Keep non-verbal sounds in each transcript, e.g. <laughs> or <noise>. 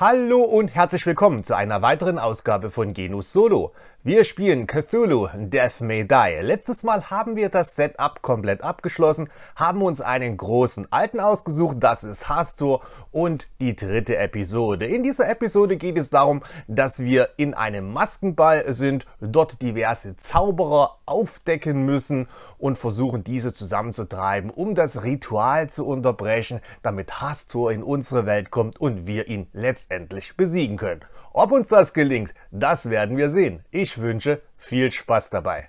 Hallo und herzlich willkommen zu einer weiteren Ausgabe von Genus Solo. Wir spielen Cthulhu Death May Die. Letztes Mal haben wir das Setup komplett abgeschlossen, haben uns einen großen Alten ausgesucht, das ist Hastur und die dritte Episode. In dieser Episode geht es darum, dass wir in einem Maskenball sind, dort diverse Zauberer aufdecken müssen und versuchen diese zusammenzutreiben, um das Ritual zu unterbrechen, damit Hastur in unsere Welt kommt und wir ihn letztendlich besiegen können. Ob uns das gelingt, das werden wir sehen. Ich wünsche viel Spaß dabei.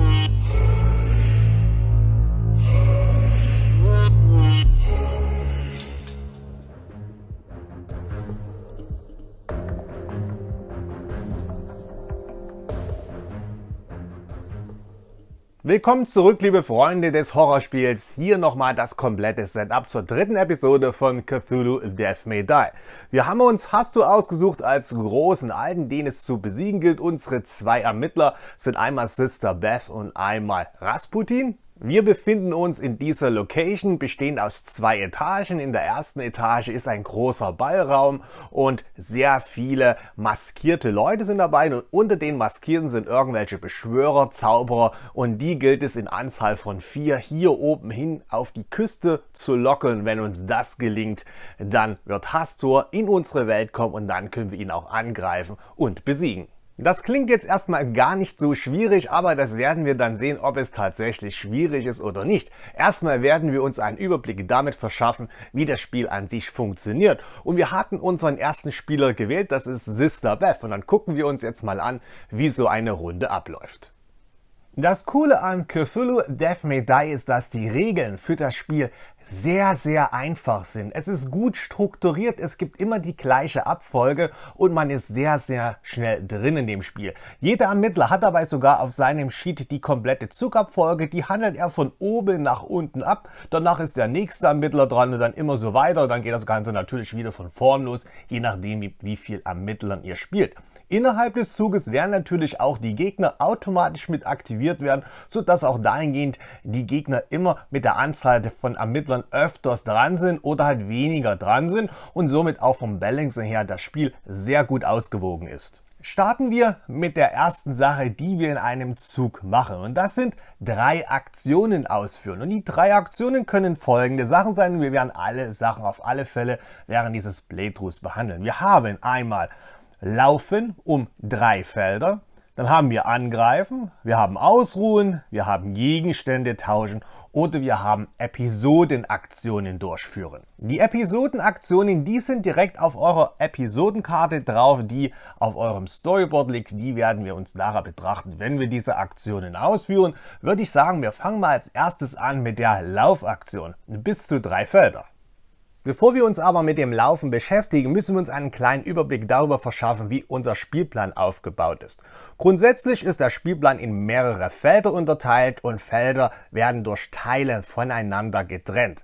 Yeah. Willkommen zurück, liebe Freunde des Horrorspiels. Hier nochmal das komplette Setup zur dritten Episode von Cthulhu Death May Die. Wir haben uns Hast du ausgesucht als großen Alten, den es zu besiegen gilt. Unsere zwei Ermittler sind einmal Sister Beth und einmal Rasputin. Wir befinden uns in dieser Location, bestehend aus zwei Etagen. In der ersten Etage ist ein großer Ballraum und sehr viele maskierte Leute sind dabei. Und unter den Maskierten sind irgendwelche Beschwörer, Zauberer und die gilt es in Anzahl von vier hier oben hin auf die Küste zu locken. Wenn uns das gelingt, dann wird Hastur in unsere Welt kommen und dann können wir ihn auch angreifen und besiegen. Das klingt jetzt erstmal gar nicht so schwierig, aber das werden wir dann sehen, ob es tatsächlich schwierig ist oder nicht. Erstmal werden wir uns einen Überblick damit verschaffen, wie das Spiel an sich funktioniert. Und wir hatten unseren ersten Spieler gewählt, das ist Sister Beth. Und dann gucken wir uns jetzt mal an, wie so eine Runde abläuft. Das Coole an Cthulhu Death May Die ist, dass die Regeln für das Spiel sehr, sehr einfach sind. Es ist gut strukturiert, es gibt immer die gleiche Abfolge und man ist sehr, sehr schnell drin in dem Spiel. Jeder Ermittler hat dabei sogar auf seinem Sheet die komplette Zugabfolge, die handelt er von oben nach unten ab. Danach ist der nächste Ermittler dran und dann immer so weiter. Dann geht das Ganze natürlich wieder von vorn los, je nachdem, wie viel Ermittlern ihr spielt. Innerhalb des Zuges werden natürlich auch die Gegner automatisch mit aktiviert werden, sodass auch dahingehend die Gegner immer mit der Anzahl von Ermittlern öfters dran sind oder halt weniger dran sind und somit auch vom Balancing her das Spiel sehr gut ausgewogen ist. Starten wir mit der ersten Sache, die wir in einem Zug machen. Und das sind drei Aktionen ausführen. Und die drei Aktionen können folgende Sachen sein. Wir werden alle Sachen auf alle Fälle während dieses Playthroughs behandeln. Wir haben einmal Laufen um drei Felder. Dann haben wir Angreifen, wir haben Ausruhen, wir haben Gegenstände tauschen oder wir haben Episodenaktionen durchführen. Die Episodenaktionen, die sind direkt auf eurer Episodenkarte drauf, die auf eurem Storyboard liegt. Die werden wir uns nachher betrachten, wenn wir diese Aktionen ausführen. Würde ich sagen, wir fangen mal als erstes an mit der Laufaktion bis zu drei Felder. Bevor wir uns aber mit dem Laufen beschäftigen, müssen wir uns einen kleinen Überblick darüber verschaffen, wie unser Spielplan aufgebaut ist. Grundsätzlich ist der Spielplan in mehrere Felder unterteilt und Felder werden durch Teile voneinander getrennt.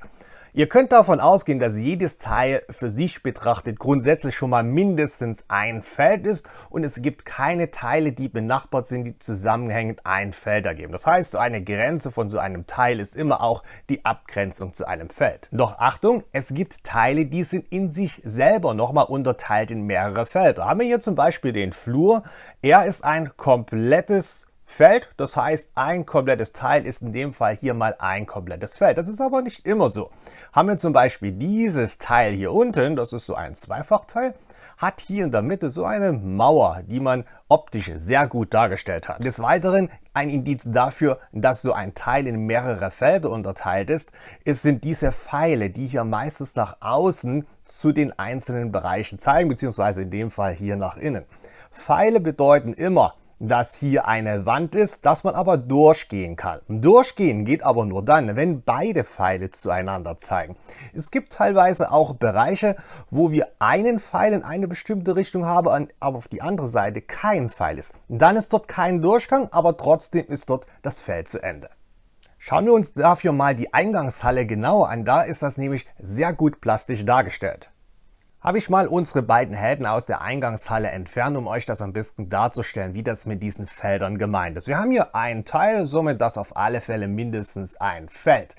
Ihr könnt davon ausgehen, dass jedes Teil für sich betrachtet grundsätzlich schon mal mindestens ein Feld ist und es gibt keine Teile, die benachbart sind, die zusammenhängend ein Feld ergeben. Das heißt, so eine Grenze von so einem Teil ist immer auch die Abgrenzung zu einem Feld. Doch Achtung, es gibt Teile, die sind in sich selber nochmal unterteilt in mehrere Felder. Haben wir hier zum Beispiel den Flur. Er ist ein komplettes Feld. Das heißt, ein komplettes Teil ist in dem Fall hier mal ein komplettes Feld. Das ist aber nicht immer so. Haben wir zum Beispiel dieses Teil hier unten, das ist so ein Zweifachteil, hat hier in der Mitte so eine Mauer, die man optisch sehr gut dargestellt hat. Des Weiteren ein Indiz dafür, dass so ein Teil in mehrere Felder unterteilt ist, es sind diese Pfeile, die hier meistens nach außen zu den einzelnen Bereichen zeigen, beziehungsweise in dem Fall hier nach innen. Pfeile bedeuten immer, dass hier eine Wand ist, dass man aber durchgehen kann. Durchgehen geht aber nur dann, wenn beide Pfeile zueinander zeigen. Es gibt teilweise auch Bereiche, wo wir einen Pfeil in eine bestimmte Richtung haben, aber auf die andere Seite kein Pfeil ist. Dann ist dort kein Durchgang, aber trotzdem ist dort das Feld zu Ende. Schauen wir uns dafür mal die Eingangshalle genauer an, da ist das nämlich sehr gut plastisch dargestellt habe ich mal unsere beiden Helden aus der Eingangshalle entfernt, um euch das ein bisschen darzustellen, wie das mit diesen Feldern gemeint ist. Wir haben hier einen Teil, somit das auf alle Fälle mindestens ein Feld.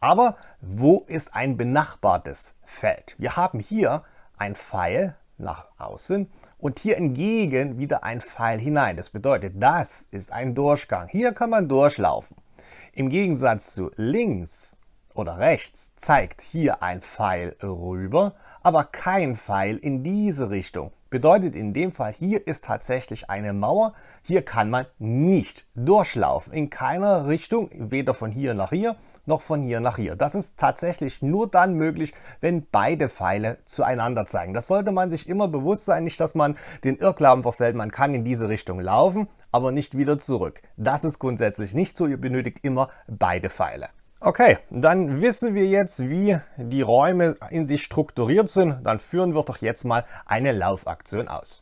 Aber wo ist ein benachbartes Feld? Wir haben hier ein Pfeil nach außen und hier entgegen wieder ein Pfeil hinein. Das bedeutet, das ist ein Durchgang. Hier kann man durchlaufen. Im Gegensatz zu links oder rechts zeigt hier ein Pfeil rüber, aber kein Pfeil in diese Richtung. Bedeutet in dem Fall, hier ist tatsächlich eine Mauer, hier kann man nicht durchlaufen, in keiner Richtung, weder von hier nach hier, noch von hier nach hier. Das ist tatsächlich nur dann möglich, wenn beide Pfeile zueinander zeigen. Das sollte man sich immer bewusst sein, nicht, dass man den Irrglauben verfällt, man kann in diese Richtung laufen, aber nicht wieder zurück. Das ist grundsätzlich nicht so, ihr benötigt immer beide Pfeile. Okay, dann wissen wir jetzt, wie die Räume in sich strukturiert sind. Dann führen wir doch jetzt mal eine Laufaktion aus.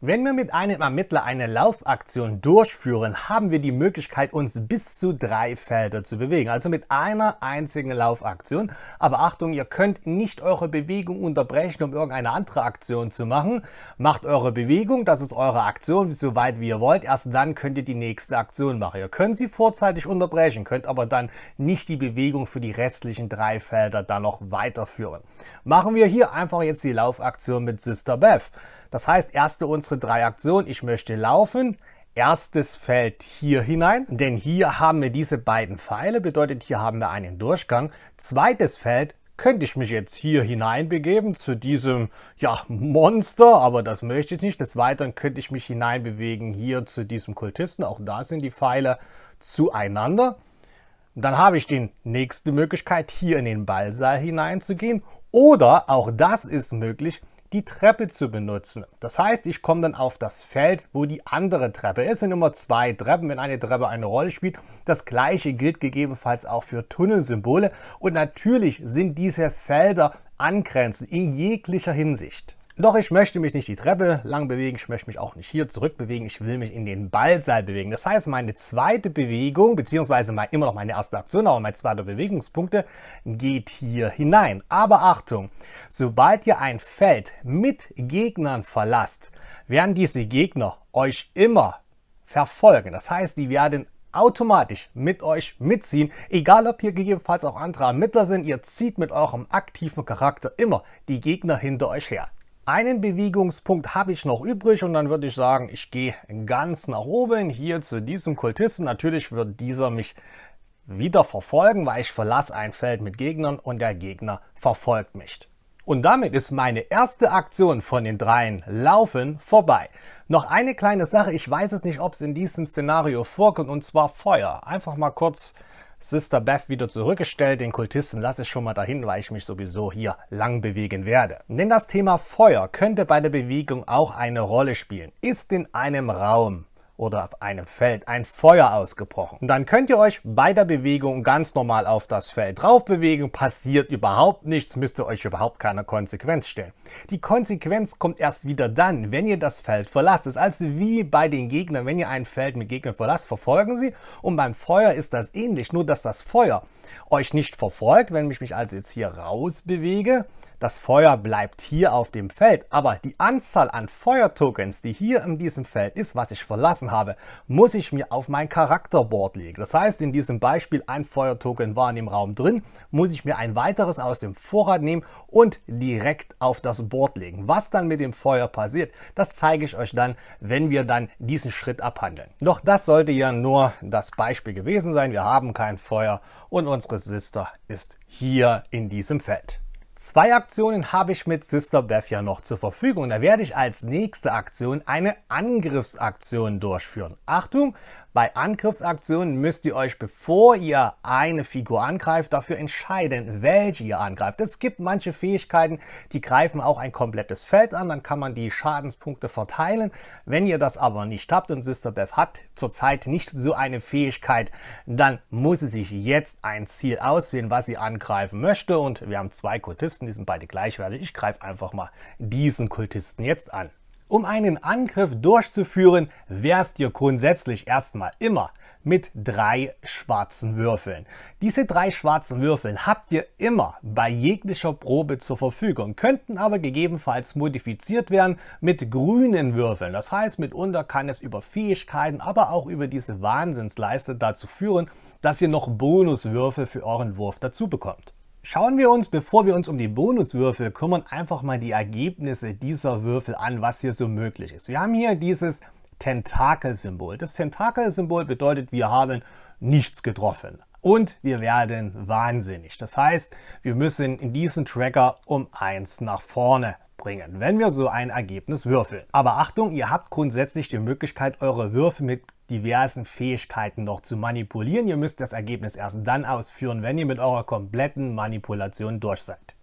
Wenn wir mit einem Ermittler eine Laufaktion durchführen, haben wir die Möglichkeit, uns bis zu drei Felder zu bewegen. Also mit einer einzigen Laufaktion. Aber Achtung, ihr könnt nicht eure Bewegung unterbrechen, um irgendeine andere Aktion zu machen. Macht eure Bewegung, das ist eure Aktion, so weit wie ihr wollt. Erst dann könnt ihr die nächste Aktion machen. Ihr könnt sie vorzeitig unterbrechen, könnt aber dann nicht die Bewegung für die restlichen drei Felder dann noch weiterführen. Machen wir hier einfach jetzt die Laufaktion mit Sister Beth. Das heißt, erste unsere drei Aktionen, ich möchte laufen, erstes Feld hier hinein, denn hier haben wir diese beiden Pfeile, bedeutet hier haben wir einen Durchgang. Zweites Feld könnte ich mich jetzt hier hineinbegeben zu diesem ja, Monster, aber das möchte ich nicht. Des Weiteren könnte ich mich hineinbewegen hier zu diesem Kultisten, auch da sind die Pfeile zueinander. Dann habe ich die nächste Möglichkeit, hier in den Ballsaal hineinzugehen. Oder, auch das ist möglich, die Treppe zu benutzen. Das heißt, ich komme dann auf das Feld, wo die andere Treppe ist. Es sind immer zwei Treppen, wenn eine Treppe eine Rolle spielt. Das gleiche gilt gegebenenfalls auch für Tunnelsymbole. Und natürlich sind diese Felder angrenzend in jeglicher Hinsicht. Doch ich möchte mich nicht die Treppe lang bewegen, ich möchte mich auch nicht hier zurück bewegen, ich will mich in den Ballsaal bewegen. Das heißt, meine zweite Bewegung, beziehungsweise mein, immer noch meine erste Aktion, aber mein zweiter Bewegungspunkt geht hier hinein. Aber Achtung, sobald ihr ein Feld mit Gegnern verlasst, werden diese Gegner euch immer verfolgen. Das heißt, die werden automatisch mit euch mitziehen, egal ob hier gegebenenfalls auch andere Ermittler sind, ihr zieht mit eurem aktiven Charakter immer die Gegner hinter euch her. Einen Bewegungspunkt habe ich noch übrig und dann würde ich sagen, ich gehe ganz nach oben hier zu diesem Kultisten. Natürlich wird dieser mich wieder verfolgen, weil ich verlasse ein Feld mit Gegnern und der Gegner verfolgt mich. Und damit ist meine erste Aktion von den dreien Laufen vorbei. Noch eine kleine Sache, ich weiß es nicht, ob es in diesem Szenario vorkommt, und zwar Feuer. Einfach mal kurz Sister Beth wieder zurückgestellt. Den Kultisten lasse ich schon mal dahin, weil ich mich sowieso hier lang bewegen werde. Denn das Thema Feuer könnte bei der Bewegung auch eine Rolle spielen. Ist in einem Raum oder auf einem Feld ein Feuer ausgebrochen. Und dann könnt ihr euch bei der Bewegung ganz normal auf das Feld drauf bewegen, passiert überhaupt nichts, müsst ihr euch überhaupt keine Konsequenz stellen. Die Konsequenz kommt erst wieder dann, wenn ihr das Feld verlasst. Das ist also wie bei den Gegnern, wenn ihr ein Feld mit Gegnern verlasst, verfolgen sie und beim Feuer ist das ähnlich, nur dass das Feuer euch nicht verfolgt, wenn ich mich also jetzt hier raus bewege, das Feuer bleibt hier auf dem Feld, aber die Anzahl an Feuertokens, die hier in diesem Feld ist, was ich verlassen habe, muss ich mir auf mein Charakterboard legen. Das heißt, in diesem Beispiel ein Feuertoken war in dem Raum drin, muss ich mir ein weiteres aus dem Vorrat nehmen und direkt auf das Board legen. Was dann mit dem Feuer passiert, das zeige ich euch dann, wenn wir dann diesen Schritt abhandeln. Doch das sollte ja nur das Beispiel gewesen sein. Wir haben kein Feuer und unsere Sister ist hier in diesem Feld. Zwei Aktionen habe ich mit Sister Beth ja noch zur Verfügung. Da werde ich als nächste Aktion eine Angriffsaktion durchführen. Achtung, bei Angriffsaktionen müsst ihr euch, bevor ihr eine Figur angreift, dafür entscheiden, welche ihr angreift. Es gibt manche Fähigkeiten, die greifen auch ein komplettes Feld an, dann kann man die Schadenspunkte verteilen. Wenn ihr das aber nicht habt und Sister Beth hat zurzeit nicht so eine Fähigkeit, dann muss sie sich jetzt ein Ziel auswählen, was sie angreifen möchte. Und wir haben zwei Kultisten, die sind beide gleichwertig. Ich greife einfach mal diesen Kultisten jetzt an. Um einen Angriff durchzuführen, werft ihr grundsätzlich erstmal immer mit drei schwarzen Würfeln. Diese drei schwarzen Würfeln habt ihr immer bei jeglicher Probe zur Verfügung, könnten aber gegebenenfalls modifiziert werden mit grünen Würfeln. Das heißt, mitunter kann es über Fähigkeiten, aber auch über diese Wahnsinnsleiste dazu führen, dass ihr noch Bonuswürfel für euren Wurf dazu bekommt. Schauen wir uns, bevor wir uns um die Bonuswürfel kümmern, einfach mal die Ergebnisse dieser Würfel an, was hier so möglich ist. Wir haben hier dieses Tentakelsymbol. Das Tentakelsymbol bedeutet, wir haben nichts getroffen und wir werden wahnsinnig. Das heißt, wir müssen in diesen Tracker um 1 nach vorne bringen, wenn wir so ein Ergebnis würfeln. Aber Achtung, ihr habt grundsätzlich die Möglichkeit, eure Würfel mit diversen Fähigkeiten noch zu manipulieren. Ihr müsst das Ergebnis erst dann ausführen, wenn ihr mit eurer kompletten Manipulation durch seid.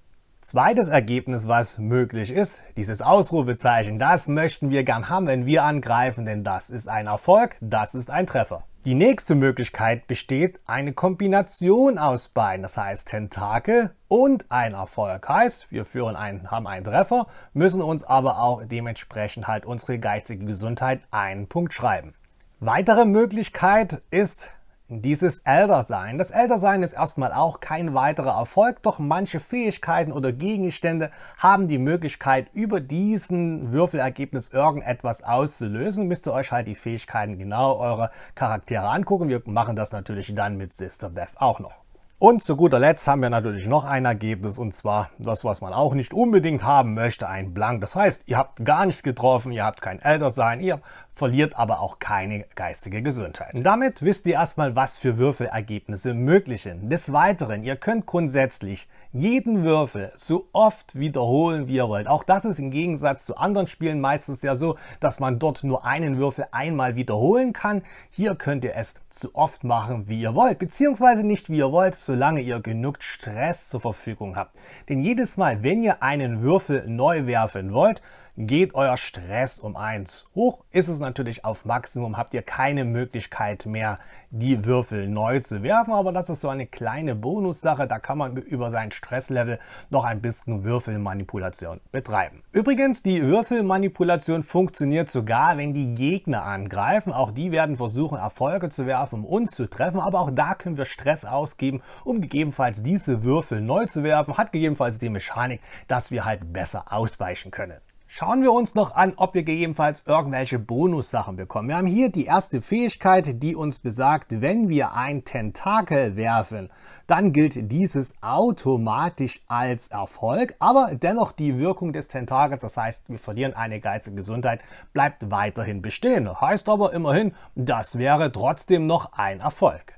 Zweites Ergebnis, was möglich ist, dieses Ausrufezeichen, das möchten wir gern haben, wenn wir angreifen, denn das ist ein Erfolg, das ist ein Treffer. Die nächste Möglichkeit besteht eine Kombination aus beiden, das heißt Tentakel und ein Erfolg. Heißt, wir führen einen, haben einen Treffer, müssen uns aber auch dementsprechend halt unsere geistige Gesundheit einen Punkt schreiben. Weitere Möglichkeit ist dieses Eldersein. Das Eldersein ist erstmal auch kein weiterer Erfolg, doch manche Fähigkeiten oder Gegenstände haben die Möglichkeit, über diesen Würfelergebnis irgendetwas auszulösen. Müsst ihr euch halt die Fähigkeiten genau eurer Charaktere angucken. Wir machen das natürlich dann mit Sister Beth auch noch. Und zu guter Letzt haben wir natürlich noch ein Ergebnis und zwar das, was man auch nicht unbedingt haben möchte, ein Blank. Das heißt, ihr habt gar nichts getroffen, ihr habt kein Ältersein, ihr verliert aber auch keine geistige Gesundheit. Damit wisst ihr erstmal, was für Würfelergebnisse möglich sind. Des Weiteren, ihr könnt grundsätzlich jeden Würfel so oft wiederholen, wie ihr wollt. Auch das ist im Gegensatz zu anderen Spielen meistens ja so, dass man dort nur einen Würfel einmal wiederholen kann. Hier könnt ihr es so oft machen, wie ihr wollt, beziehungsweise nicht wie ihr wollt, solange ihr genug Stress zur Verfügung habt. Denn jedes Mal, wenn ihr einen Würfel neu werfen wollt, geht euer Stress um eins Hoch ist es natürlich auf Maximum, habt ihr keine Möglichkeit mehr, die Würfel neu zu werfen, aber das ist so eine kleine Bonussache, da kann man über sein Stresslevel noch ein bisschen Würfelmanipulation betreiben. Übrigens, die Würfelmanipulation funktioniert sogar, wenn die Gegner angreifen, auch die werden versuchen, Erfolge zu werfen, um uns zu treffen, aber auch da können wir Stress ausgeben, um gegebenenfalls diese Würfel neu zu werfen, hat gegebenenfalls die Mechanik, dass wir halt besser ausweichen können. Schauen wir uns noch an, ob wir gegebenenfalls irgendwelche Bonussachen bekommen. Wir haben hier die erste Fähigkeit, die uns besagt, wenn wir ein Tentakel werfen, dann gilt dieses automatisch als Erfolg, aber dennoch die Wirkung des Tentakels, das heißt, wir verlieren eine geizige Gesundheit, bleibt weiterhin bestehen. Heißt aber immerhin, das wäre trotzdem noch ein Erfolg.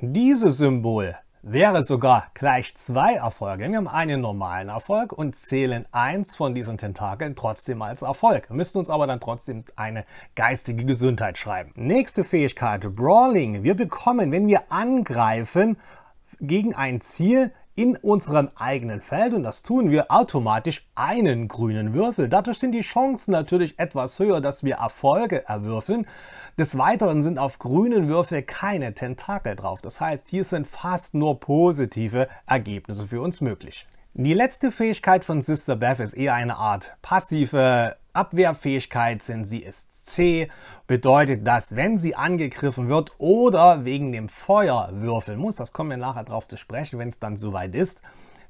Dieses Symbol wäre sogar gleich zwei Erfolge. Wir haben einen normalen Erfolg und zählen eins von diesen Tentakeln trotzdem als Erfolg, wir müssen uns aber dann trotzdem eine geistige Gesundheit schreiben. Nächste Fähigkeit, Brawling. Wir bekommen, wenn wir angreifen, gegen ein Ziel in unserem eigenen Feld und das tun wir automatisch einen grünen Würfel. Dadurch sind die Chancen natürlich etwas höher, dass wir Erfolge erwürfeln, des Weiteren sind auf grünen Würfel keine Tentakel drauf. Das heißt, hier sind fast nur positive Ergebnisse für uns möglich. Die letzte Fähigkeit von Sister Beth ist eher eine Art passive Abwehrfähigkeit, denn sie ist C, bedeutet, dass wenn sie angegriffen wird oder wegen dem Feuer würfeln muss, das kommen wir nachher darauf zu sprechen, wenn es dann soweit ist,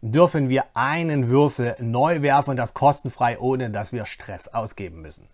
dürfen wir einen Würfel neu werfen und das kostenfrei, ohne dass wir Stress ausgeben müssen.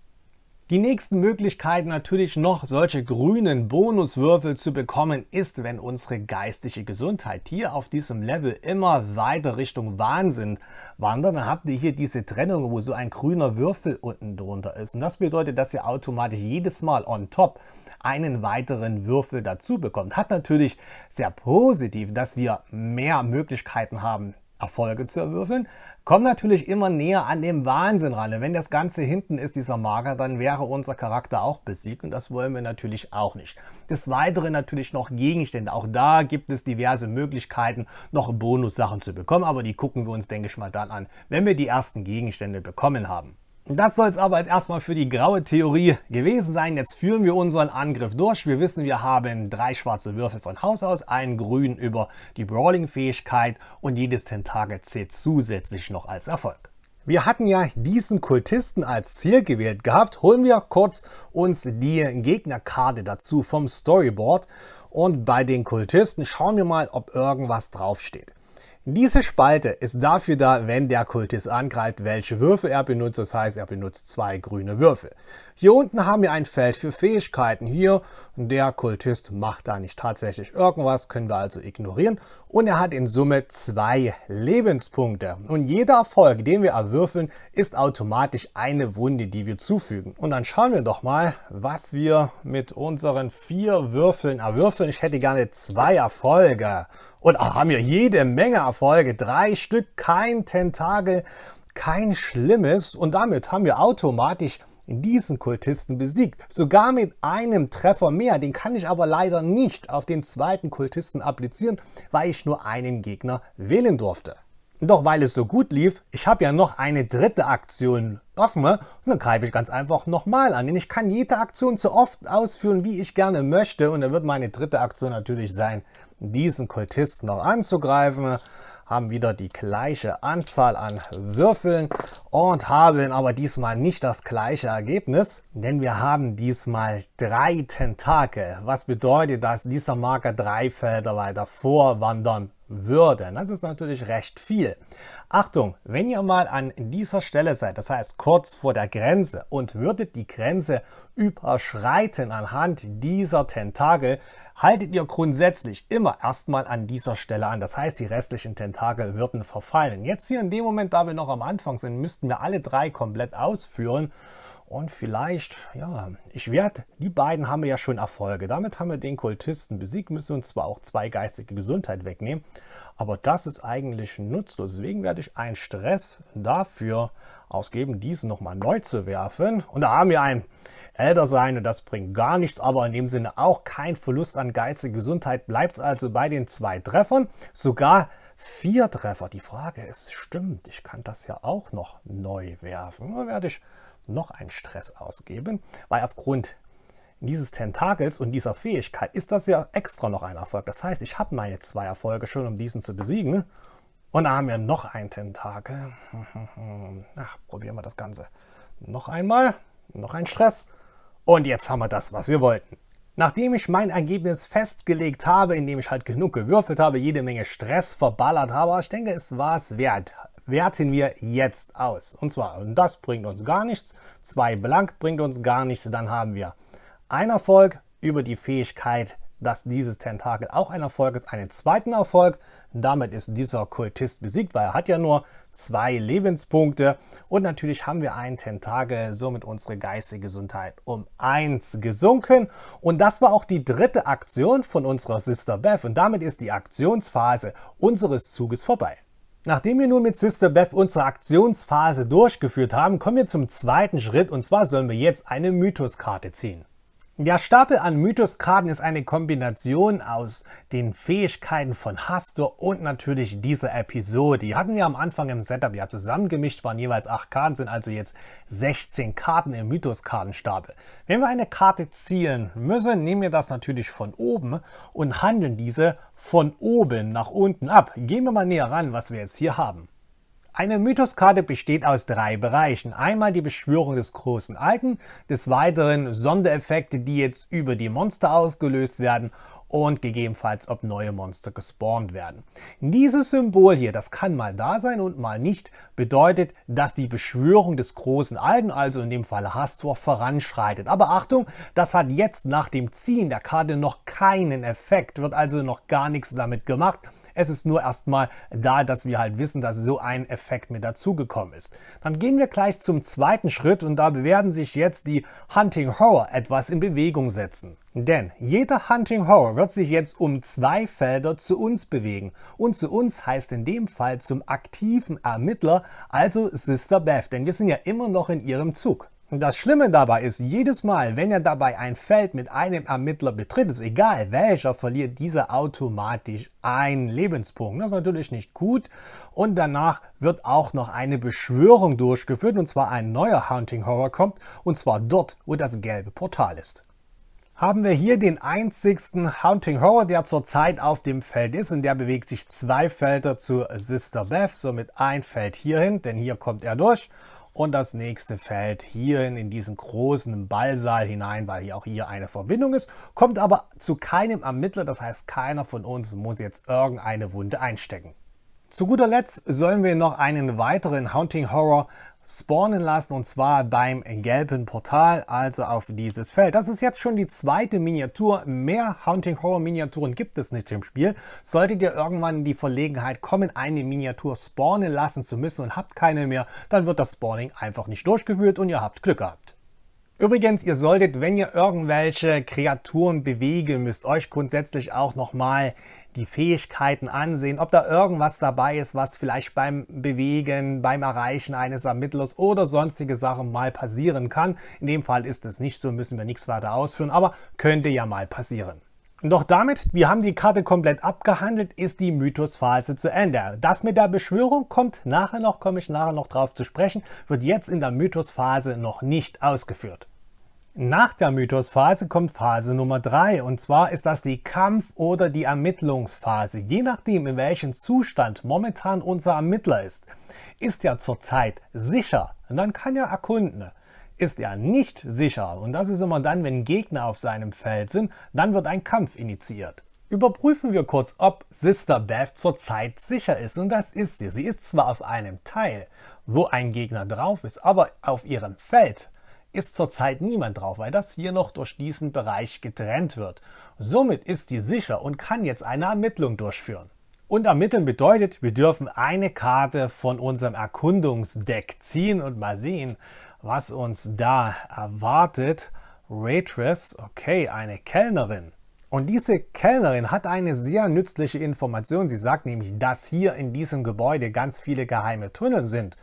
Die nächste Möglichkeit natürlich noch solche grünen Bonuswürfel zu bekommen ist, wenn unsere geistige Gesundheit hier auf diesem Level immer weiter Richtung Wahnsinn wandert. Dann habt ihr hier diese Trennung, wo so ein grüner Würfel unten drunter ist. Und das bedeutet, dass ihr automatisch jedes Mal on top einen weiteren Würfel dazu bekommt. Hat natürlich sehr positiv, dass wir mehr Möglichkeiten haben, Erfolge zu erwürfeln, kommen natürlich immer näher an dem Wahnsinn ran. wenn das Ganze hinten ist, dieser Marker, dann wäre unser Charakter auch besiegt und das wollen wir natürlich auch nicht. Des Weiteren natürlich noch Gegenstände. Auch da gibt es diverse Möglichkeiten, noch Bonussachen zu bekommen, aber die gucken wir uns, denke ich mal, dann an, wenn wir die ersten Gegenstände bekommen haben. Das soll es aber erstmal für die graue Theorie gewesen sein. Jetzt führen wir unseren Angriff durch. Wir wissen, wir haben drei schwarze Würfel von Haus aus, einen grünen über die Brawling-Fähigkeit und jedes Tentakel zählt zusätzlich noch als Erfolg. Wir hatten ja diesen Kultisten als Ziel gewählt gehabt. Holen wir kurz uns die Gegnerkarte dazu vom Storyboard. Und bei den Kultisten schauen wir mal, ob irgendwas draufsteht. Diese Spalte ist dafür da, wenn der Kultist angreift, welche Würfel er benutzt. Das heißt, er benutzt zwei grüne Würfel. Hier unten haben wir ein Feld für Fähigkeiten. Hier, der Kultist macht da nicht tatsächlich irgendwas, können wir also ignorieren. Und er hat in Summe zwei Lebenspunkte. Und jeder Erfolg, den wir erwürfeln, ist automatisch eine Wunde, die wir zufügen. Und dann schauen wir doch mal, was wir mit unseren vier Würfeln erwürfeln. Ich hätte gerne zwei Erfolge. Und ach, haben wir jede Menge Erfolge. Drei Stück, kein Tentakel, kein Schlimmes. Und damit haben wir automatisch diesen Kultisten besiegt. Sogar mit einem Treffer mehr. Den kann ich aber leider nicht auf den zweiten Kultisten applizieren, weil ich nur einen Gegner wählen durfte. Doch weil es so gut lief, ich habe ja noch eine dritte Aktion offen ne? und dann greife ich ganz einfach nochmal an. Denn ich kann jede Aktion so oft ausführen, wie ich gerne möchte und dann wird meine dritte Aktion natürlich sein, diesen Kultisten noch anzugreifen haben wieder die gleiche Anzahl an Würfeln und haben aber diesmal nicht das gleiche Ergebnis, denn wir haben diesmal drei Tentakel. Was bedeutet, dass dieser Marker drei Felder weiter vorwandern würde. Das ist natürlich recht viel. Achtung, wenn ihr mal an dieser Stelle seid, das heißt kurz vor der Grenze und würdet die Grenze überschreiten anhand dieser Tentakel, haltet ihr grundsätzlich immer erstmal an dieser Stelle an. Das heißt, die restlichen Tentakel würden verfallen. Jetzt hier in dem Moment, da wir noch am Anfang sind, müssten wir alle drei komplett ausführen. Und vielleicht, ja, ich werde, die beiden haben wir ja schon Erfolge. Damit haben wir den Kultisten besiegt, müssen uns zwar auch zwei geistige Gesundheit wegnehmen, aber das ist eigentlich nutzlos. Deswegen werde ich einen Stress dafür ausgeben, diesen nochmal neu zu werfen. Und da haben wir einen älter sein und das bringt gar nichts, aber in dem Sinne auch kein Verlust an geistiger Gesundheit. Bleibt also bei den zwei Treffern, sogar vier Treffer. Die Frage ist, stimmt, ich kann das ja auch noch neu werfen. Da werde ich noch einen Stress ausgeben, weil aufgrund dieses Tentakels und dieser Fähigkeit ist das ja extra noch ein Erfolg. Das heißt, ich habe meine zwei Erfolge schon, um diesen zu besiegen. Und haben wir noch ein Tentakel. Ach, <laughs> probieren wir das Ganze noch einmal. Noch ein Stress. Und jetzt haben wir das, was wir wollten. Nachdem ich mein Ergebnis festgelegt habe, indem ich halt genug gewürfelt habe, jede Menge Stress verballert habe, ich denke, es war es wert, werten wir jetzt aus. Und zwar, und das bringt uns gar nichts, zwei blank bringt uns gar nichts, dann haben wir einen Erfolg über die Fähigkeit, dass dieses Tentakel auch ein Erfolg ist, einen zweiten Erfolg. Damit ist dieser Kultist besiegt, weil er hat ja nur zwei Lebenspunkte. Und natürlich haben wir einen Tentage, somit unsere geistige Gesundheit um eins gesunken. Und das war auch die dritte Aktion von unserer Sister Beth. Und damit ist die Aktionsphase unseres Zuges vorbei. Nachdem wir nun mit Sister Beth unsere Aktionsphase durchgeführt haben, kommen wir zum zweiten Schritt und zwar sollen wir jetzt eine Mythoskarte ziehen. Der Stapel an Mythoskarten ist eine Kombination aus den Fähigkeiten von Hastor und natürlich dieser Episode. Die hatten wir am Anfang im Setup ja zusammengemischt, waren jeweils 8 Karten, sind also jetzt 16 Karten im Mythoskartenstapel. Wenn wir eine Karte zielen müssen, nehmen wir das natürlich von oben und handeln diese von oben nach unten ab. Gehen wir mal näher ran, was wir jetzt hier haben. Eine Mythoskarte besteht aus drei Bereichen. Einmal die Beschwörung des großen Alten, des Weiteren Sondereffekte, die jetzt über die Monster ausgelöst werden und gegebenenfalls, ob neue Monster gespawnt werden. Dieses Symbol hier, das kann mal da sein und mal nicht, bedeutet, dass die Beschwörung des großen Alten, also in dem Fall Hastor, voranschreitet. Aber Achtung, das hat jetzt nach dem Ziehen der Karte noch keinen Effekt, wird also noch gar nichts damit gemacht es ist nur erstmal da, dass wir halt wissen, dass so ein Effekt mit dazugekommen ist. Dann gehen wir gleich zum zweiten Schritt und da werden sich jetzt die Hunting Horror etwas in Bewegung setzen. Denn jeder Hunting Horror wird sich jetzt um zwei Felder zu uns bewegen. Und zu uns heißt in dem Fall zum aktiven Ermittler, also Sister Beth, denn wir sind ja immer noch in ihrem Zug. Das Schlimme dabei ist, jedes Mal, wenn er dabei ein Feld mit einem Ermittler betritt, ist egal welcher, verliert dieser automatisch einen Lebenspunkt. Das ist natürlich nicht gut. Und danach wird auch noch eine Beschwörung durchgeführt, und zwar ein neuer Hunting Horror kommt, und zwar dort, wo das gelbe Portal ist haben wir hier den einzigsten Hunting Horror, der zurzeit auf dem Feld ist und der bewegt sich zwei Felder zu Sister Beth, somit ein Feld hierhin, denn hier kommt er durch und das nächste Feld hierhin in diesen großen Ballsaal hinein, weil hier auch hier eine Verbindung ist, kommt aber zu keinem Ermittler, das heißt keiner von uns muss jetzt irgendeine Wunde einstecken. Zu guter Letzt sollen wir noch einen weiteren Haunting Horror spawnen lassen und zwar beim gelben Portal, also auf dieses Feld. Das ist jetzt schon die zweite Miniatur. Mehr Haunting Horror Miniaturen gibt es nicht im Spiel. Solltet ihr irgendwann in die Verlegenheit kommen, eine Miniatur spawnen lassen zu müssen und habt keine mehr, dann wird das Spawning einfach nicht durchgeführt und ihr habt Glück gehabt. Übrigens, ihr solltet, wenn ihr irgendwelche Kreaturen bewegen müsst, euch grundsätzlich auch nochmal die Fähigkeiten ansehen, ob da irgendwas dabei ist, was vielleicht beim Bewegen, beim Erreichen eines Ermittlers oder sonstige Sachen mal passieren kann. In dem Fall ist es nicht so, müssen wir nichts weiter ausführen, aber könnte ja mal passieren. Doch damit, wir haben die Karte komplett abgehandelt, ist die Mythosphase zu Ende. Das mit der Beschwörung kommt nachher noch, komme ich nachher noch drauf zu sprechen, wird jetzt in der Mythosphase noch nicht ausgeführt. Nach der Mythosphase kommt Phase Nummer 3 und zwar ist das die Kampf- oder die Ermittlungsphase. Je nachdem, in welchem Zustand momentan unser Ermittler ist, ist er zurzeit sicher dann kann er erkunden ist er nicht sicher und das ist immer dann, wenn Gegner auf seinem Feld sind, dann wird ein Kampf initiiert. Überprüfen wir kurz, ob Sister Beth zurzeit sicher ist und das ist sie. Sie ist zwar auf einem Teil, wo ein Gegner drauf ist, aber auf ihrem Feld ist zurzeit niemand drauf, weil das hier noch durch diesen Bereich getrennt wird. Somit ist sie sicher und kann jetzt eine Ermittlung durchführen. Und ermitteln bedeutet, wir dürfen eine Karte von unserem Erkundungsdeck ziehen und mal sehen, was uns da erwartet. Waitress, okay, eine Kellnerin. Und diese Kellnerin hat eine sehr nützliche Information. Sie sagt nämlich, dass hier in diesem Gebäude ganz viele geheime Tunnel sind.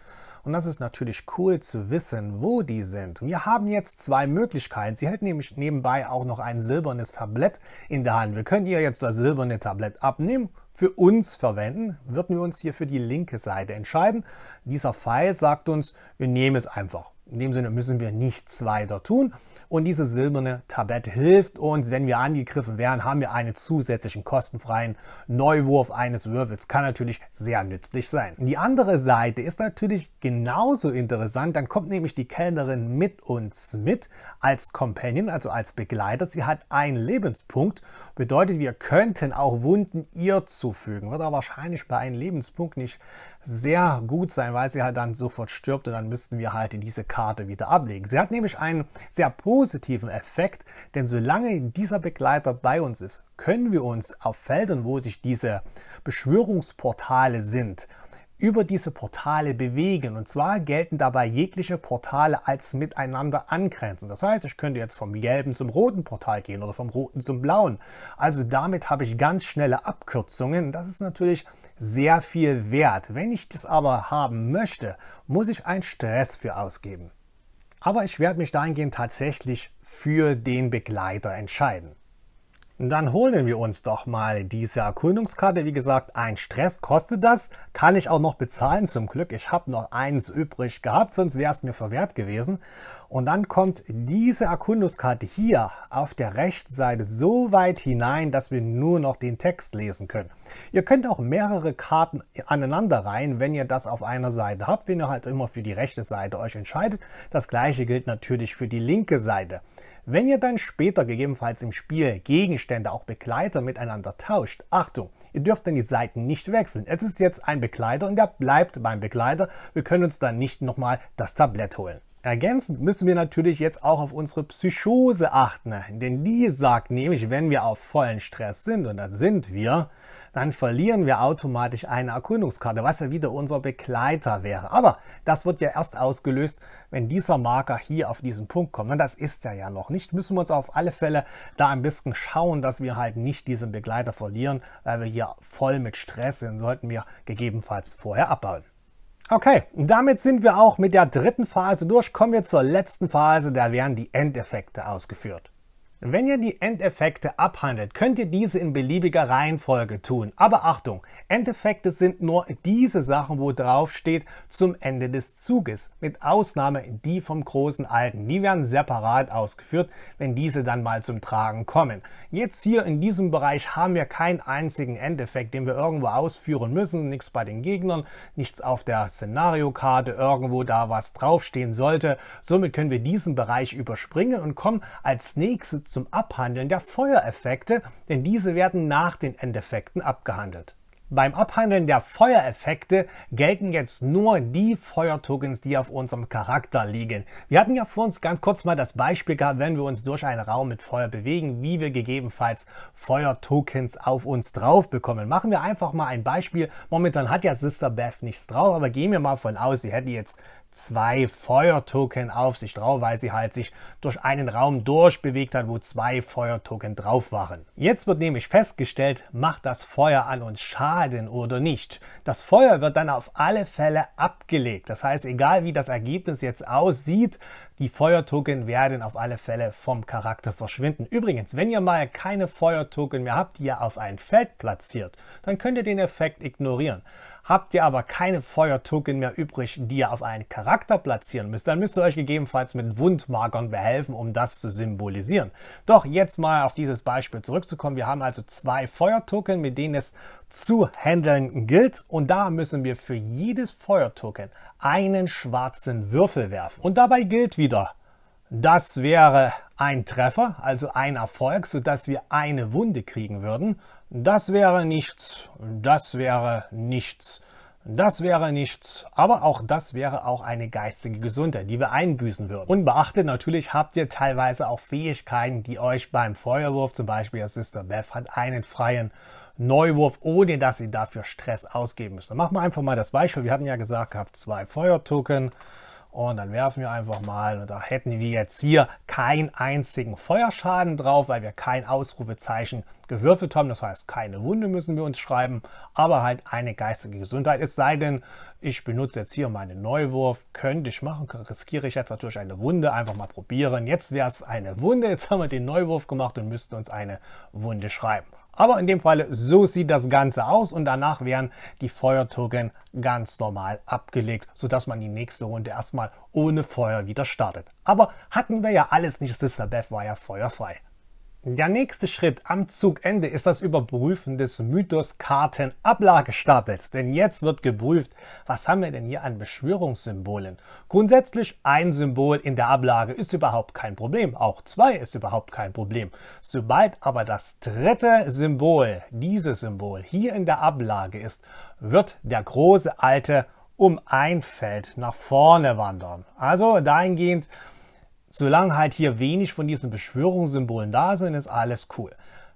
Und das ist natürlich cool zu wissen, wo die sind. Wir haben jetzt zwei Möglichkeiten. Sie hält nämlich nebenbei auch noch ein silbernes Tablett in der Hand. Wir können ihr jetzt das silberne Tablett abnehmen, für uns verwenden. Würden wir uns hier für die linke Seite entscheiden. Dieser Pfeil sagt uns, wir nehmen es einfach. In dem Sinne müssen wir nichts weiter tun. Und diese silberne Tablette hilft uns, wenn wir angegriffen werden, haben wir einen zusätzlichen kostenfreien Neuwurf eines Würfels. Kann natürlich sehr nützlich sein. Die andere Seite ist natürlich genauso interessant. Dann kommt nämlich die Kellnerin mit uns mit als Companion, also als Begleiter. Sie hat einen Lebenspunkt. Bedeutet, wir könnten auch Wunden ihr zufügen. Wird aber wahrscheinlich bei einem Lebenspunkt nicht sehr gut sein, weil sie halt dann sofort stirbt und dann müssten wir halt diese Karte wieder ablegen. Sie hat nämlich einen sehr positiven Effekt, denn solange dieser Begleiter bei uns ist, können wir uns auf Feldern, wo sich diese Beschwörungsportale sind, über diese Portale bewegen. Und zwar gelten dabei jegliche Portale als miteinander angrenzend. Das heißt, ich könnte jetzt vom gelben zum roten Portal gehen oder vom roten zum blauen. Also damit habe ich ganz schnelle Abkürzungen. Das ist natürlich sehr viel wert. Wenn ich das aber haben möchte, muss ich einen Stress für ausgeben. Aber ich werde mich dahingehend tatsächlich für den Begleiter entscheiden. Dann holen wir uns doch mal diese Erkundungskarte. Wie gesagt, ein Stress kostet das. Kann ich auch noch bezahlen zum Glück. Ich habe noch eins übrig gehabt, sonst wäre es mir verwehrt gewesen. Und dann kommt diese Erkundungskarte hier auf der rechten Seite so weit hinein, dass wir nur noch den Text lesen können. Ihr könnt auch mehrere Karten aneinander rein, wenn ihr das auf einer Seite habt, wenn ihr halt immer für die rechte Seite euch entscheidet. Das gleiche gilt natürlich für die linke Seite. Wenn ihr dann später gegebenenfalls im Spiel Gegenstände, auch Begleiter miteinander tauscht, Achtung, ihr dürft dann die Seiten nicht wechseln. Es ist jetzt ein Begleiter und der bleibt beim Begleiter. Wir können uns dann nicht nochmal das Tablett holen. Ergänzend müssen wir natürlich jetzt auch auf unsere Psychose achten, denn die sagt nämlich, wenn wir auf vollen Stress sind, und da sind wir, dann verlieren wir automatisch eine Erkundungskarte, was ja wieder unser Begleiter wäre. Aber das wird ja erst ausgelöst, wenn dieser Marker hier auf diesen Punkt kommt. Und das ist er ja noch nicht. Müssen wir uns auf alle Fälle da ein bisschen schauen, dass wir halt nicht diesen Begleiter verlieren, weil wir hier voll mit Stress sind, sollten wir gegebenenfalls vorher abbauen. Okay, damit sind wir auch mit der dritten Phase durch. Kommen wir zur letzten Phase, da werden die Endeffekte ausgeführt. Wenn ihr die Endeffekte abhandelt, könnt ihr diese in beliebiger Reihenfolge tun. Aber Achtung, Endeffekte sind nur diese Sachen, wo drauf steht zum Ende des Zuges, mit Ausnahme die vom großen Alten. Die werden separat ausgeführt, wenn diese dann mal zum Tragen kommen. Jetzt hier in diesem Bereich haben wir keinen einzigen Endeffekt, den wir irgendwo ausführen müssen. Nichts bei den Gegnern, nichts auf der Szenariokarte, irgendwo da was draufstehen sollte. Somit können wir diesen Bereich überspringen und kommen als nächstes zum Abhandeln der Feuereffekte, denn diese werden nach den Endeffekten abgehandelt. Beim Abhandeln der Feuereffekte gelten jetzt nur die Feuertokens, die auf unserem Charakter liegen. Wir hatten ja vor uns ganz kurz mal das Beispiel gehabt, wenn wir uns durch einen Raum mit Feuer bewegen, wie wir gegebenenfalls Feuertokens auf uns drauf bekommen. Machen wir einfach mal ein Beispiel. Momentan hat ja Sister Beth nichts drauf, aber gehen wir mal von aus, sie hätte jetzt zwei Feuertoken auf sich drauf, weil sie halt sich durch einen Raum durchbewegt hat, wo zwei Feuertoken drauf waren. Jetzt wird nämlich festgestellt, macht das Feuer an uns Schaden oder nicht. Das Feuer wird dann auf alle Fälle abgelegt. Das heißt, egal wie das Ergebnis jetzt aussieht, die Feuertoken werden auf alle Fälle vom Charakter verschwinden. Übrigens, wenn ihr mal keine Feuertoken mehr habt, die ihr auf ein Feld platziert, dann könnt ihr den Effekt ignorieren. Habt ihr aber keine Feuertoken mehr übrig, die ihr auf einen Charakter platzieren müsst, dann müsst ihr euch gegebenenfalls mit Wundmarkern behelfen, um das zu symbolisieren. Doch jetzt mal auf dieses Beispiel zurückzukommen. Wir haben also zwei Feuertoken, mit denen es zu handeln gilt. Und da müssen wir für jedes Feuertoken einen schwarzen Würfel werfen. Und dabei gilt wieder, das wäre ein Treffer, also ein Erfolg, sodass wir eine Wunde kriegen würden. Das wäre nichts, das wäre nichts, das wäre nichts, aber auch das wäre auch eine geistige Gesundheit, die wir einbüßen würden. Und beachtet natürlich, habt ihr teilweise auch Fähigkeiten, die euch beim Feuerwurf, zum Beispiel der Sister Beth hat einen freien Neuwurf, ohne dass ihr dafür Stress ausgeben müsst. machen wir einfach mal das Beispiel. Wir hatten ja gesagt gehabt, zwei Feuertoken, und dann werfen wir einfach mal und da hätten wir jetzt hier keinen einzigen Feuerschaden drauf, weil wir kein Ausrufezeichen gewürfelt haben. Das heißt, keine Wunde müssen wir uns schreiben, aber halt eine geistige Gesundheit. Es sei denn, ich benutze jetzt hier meinen Neuwurf, könnte ich machen, riskiere ich jetzt natürlich eine Wunde. Einfach mal probieren. Jetzt wäre es eine Wunde. Jetzt haben wir den Neuwurf gemacht und müssten uns eine Wunde schreiben. Aber in dem Fall, so sieht das Ganze aus und danach werden die Feuertoken ganz normal abgelegt, sodass man die nächste Runde erstmal ohne Feuer wieder startet. Aber hatten wir ja alles nicht, Sister Beth war ja feuerfrei. Der nächste Schritt am Zugende ist das Überprüfen des Mythos Kartenablagestapels. Denn jetzt wird geprüft, was haben wir denn hier an Beschwörungssymbolen? Grundsätzlich ein Symbol in der Ablage ist überhaupt kein Problem. Auch zwei ist überhaupt kein Problem. Sobald aber das dritte Symbol, dieses Symbol, hier in der Ablage ist, wird der große alte um ein Feld nach vorne wandern. Also dahingehend Solange halt hier wenig von diesen Beschwörungssymbolen da sind, ist alles cool.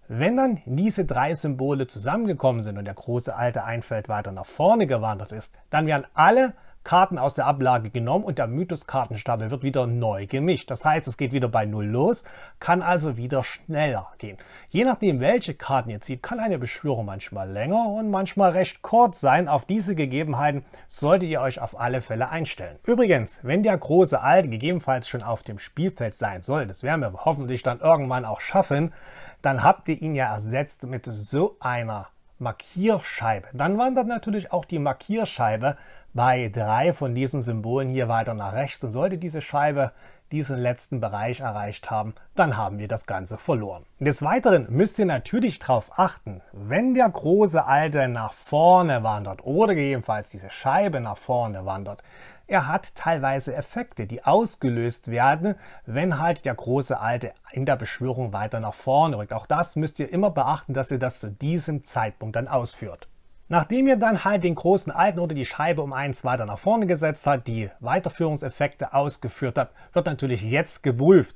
Wenn dann diese drei Symbole zusammengekommen sind und der große alte Einfeld weiter nach vorne gewandert ist, dann werden alle Karten aus der Ablage genommen und der Mythos-Kartenstapel wird wieder neu gemischt. Das heißt, es geht wieder bei Null los, kann also wieder schneller gehen. Je nachdem, welche Karten ihr zieht, kann eine Beschwörung manchmal länger und manchmal recht kurz sein. Auf diese Gegebenheiten solltet ihr euch auf alle Fälle einstellen. Übrigens, wenn der große Alte gegebenenfalls schon auf dem Spielfeld sein soll, das werden wir hoffentlich dann irgendwann auch schaffen, dann habt ihr ihn ja ersetzt mit so einer Markierscheibe. Dann wandert natürlich auch die Markierscheibe bei drei von diesen Symbolen hier weiter nach rechts. Und sollte diese Scheibe diesen letzten Bereich erreicht haben, dann haben wir das Ganze verloren. Des Weiteren müsst ihr natürlich darauf achten, wenn der große Alte nach vorne wandert oder gegebenenfalls diese Scheibe nach vorne wandert, er hat teilweise Effekte, die ausgelöst werden, wenn halt der große Alte in der Beschwörung weiter nach vorne rückt. Auch das müsst ihr immer beachten, dass ihr das zu diesem Zeitpunkt dann ausführt. Nachdem ihr dann halt den großen Alten oder die Scheibe um eins weiter nach vorne gesetzt habt, die Weiterführungseffekte ausgeführt habt, wird natürlich jetzt geprüft.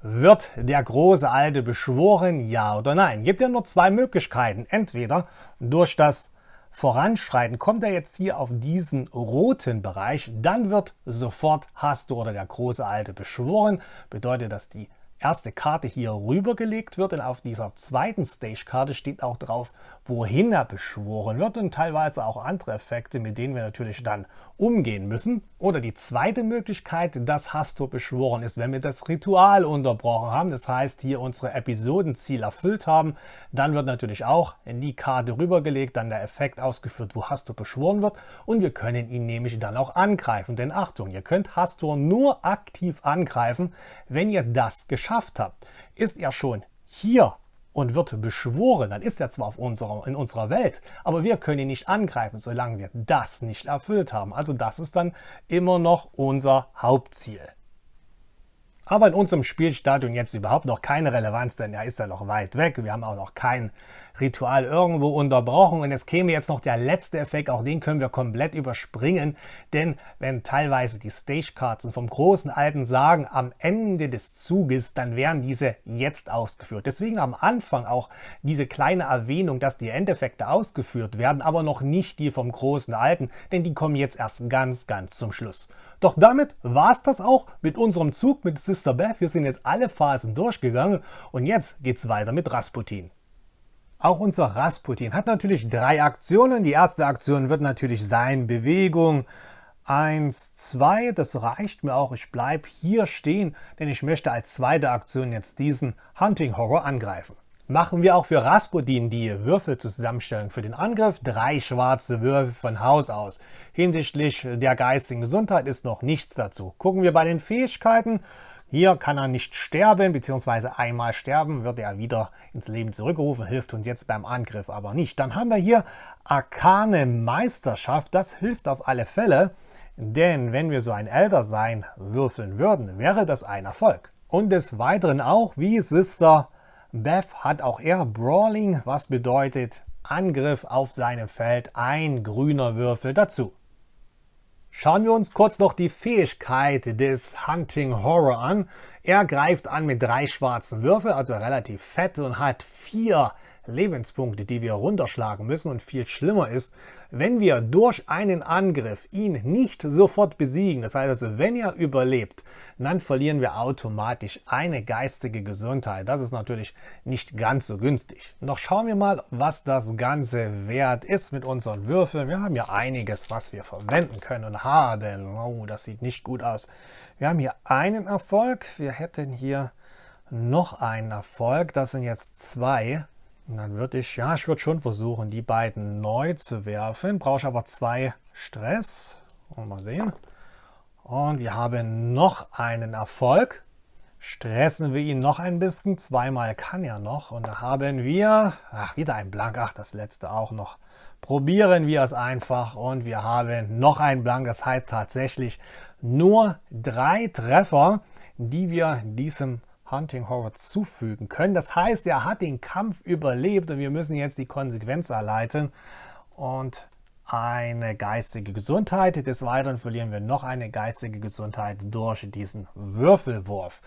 Wird der große Alte beschworen, ja oder nein? Gibt ja nur zwei Möglichkeiten. Entweder durch das voranschreiten, kommt er jetzt hier auf diesen roten Bereich, dann wird sofort Hastur oder der große Alte beschworen. Bedeutet, dass die erste Karte hier rübergelegt wird und auf dieser zweiten Stage-Karte steht auch drauf wohin er beschworen wird und teilweise auch andere Effekte, mit denen wir natürlich dann umgehen müssen. Oder die zweite Möglichkeit, dass Hastur beschworen ist, wenn wir das Ritual unterbrochen haben, das heißt hier unsere Episodenziel erfüllt haben, dann wird natürlich auch in die Karte rübergelegt, dann der Effekt ausgeführt, wo Hastur beschworen wird und wir können ihn nämlich dann auch angreifen. Denn Achtung, ihr könnt Hastur nur aktiv angreifen, wenn ihr das geschafft habt. Ist er schon hier und wird beschworen, dann ist er zwar auf unserer, in unserer Welt, aber wir können ihn nicht angreifen, solange wir das nicht erfüllt haben. Also das ist dann immer noch unser Hauptziel aber in unserem Spielstadion jetzt überhaupt noch keine Relevanz, denn er ist ja noch weit weg. Wir haben auch noch kein Ritual irgendwo unterbrochen. Und es käme jetzt noch der letzte Effekt, auch den können wir komplett überspringen, denn wenn teilweise die Stagekarten vom großen Alten sagen, am Ende des Zuges, dann werden diese jetzt ausgeführt. Deswegen am Anfang auch diese kleine Erwähnung, dass die Endeffekte ausgeführt werden, aber noch nicht die vom großen Alten, denn die kommen jetzt erst ganz, ganz zum Schluss. Doch damit war's das auch mit unserem Zug mit Sister Beth. Wir sind jetzt alle Phasen durchgegangen und jetzt geht's weiter mit Rasputin. Auch unser Rasputin hat natürlich drei Aktionen. Die erste Aktion wird natürlich sein Bewegung. Eins, zwei, das reicht mir auch. Ich bleibe hier stehen, denn ich möchte als zweite Aktion jetzt diesen Hunting Horror angreifen machen wir auch für Rasputin die Würfelzusammenstellung für den Angriff. Drei schwarze Würfel von Haus aus. Hinsichtlich der geistigen Gesundheit ist noch nichts dazu. Gucken wir bei den Fähigkeiten. Hier kann er nicht sterben, beziehungsweise einmal sterben, wird er wieder ins Leben zurückgerufen, hilft uns jetzt beim Angriff aber nicht. Dann haben wir hier Arkane Meisterschaft, das hilft auf alle Fälle, denn wenn wir so ein Elder sein würfeln würden, wäre das ein Erfolg. Und des Weiteren auch, wie Sister Beth hat auch er Brawling, was bedeutet Angriff auf seinem Feld, ein grüner Würfel dazu. Schauen wir uns kurz noch die Fähigkeit des Hunting Horror an. Er greift an mit drei schwarzen Würfeln, also relativ fett und hat vier Lebenspunkte, die wir runterschlagen müssen. Und viel schlimmer ist, wenn wir durch einen Angriff ihn nicht sofort besiegen. Das heißt also, wenn er überlebt, dann verlieren wir automatisch eine geistige Gesundheit. Das ist natürlich nicht ganz so günstig. Doch schauen wir mal, was das Ganze wert ist mit unseren Würfeln. Wir haben ja einiges, was wir verwenden können und haben. Oh, das sieht nicht gut aus. Wir haben hier einen Erfolg. Wir hätten hier noch einen Erfolg. Das sind jetzt zwei. Und dann würde ich, ja, ich würde schon versuchen, die beiden neu zu werfen. Brauche aber zwei Stress. Und mal sehen. Und wir haben noch einen Erfolg. Stressen wir ihn noch ein bisschen. Zweimal kann er noch. Und da haben wir, ach, wieder ein Blank. Ach, das letzte auch noch. Probieren wir es einfach. Und wir haben noch ein Blank. Das heißt tatsächlich nur drei Treffer, die wir diesem Hunting Horror zufügen können. Das heißt, er hat den Kampf überlebt und wir müssen jetzt die Konsequenz erleiten. Und eine geistige Gesundheit. Des Weiteren verlieren wir noch eine geistige Gesundheit durch diesen Würfelwurf.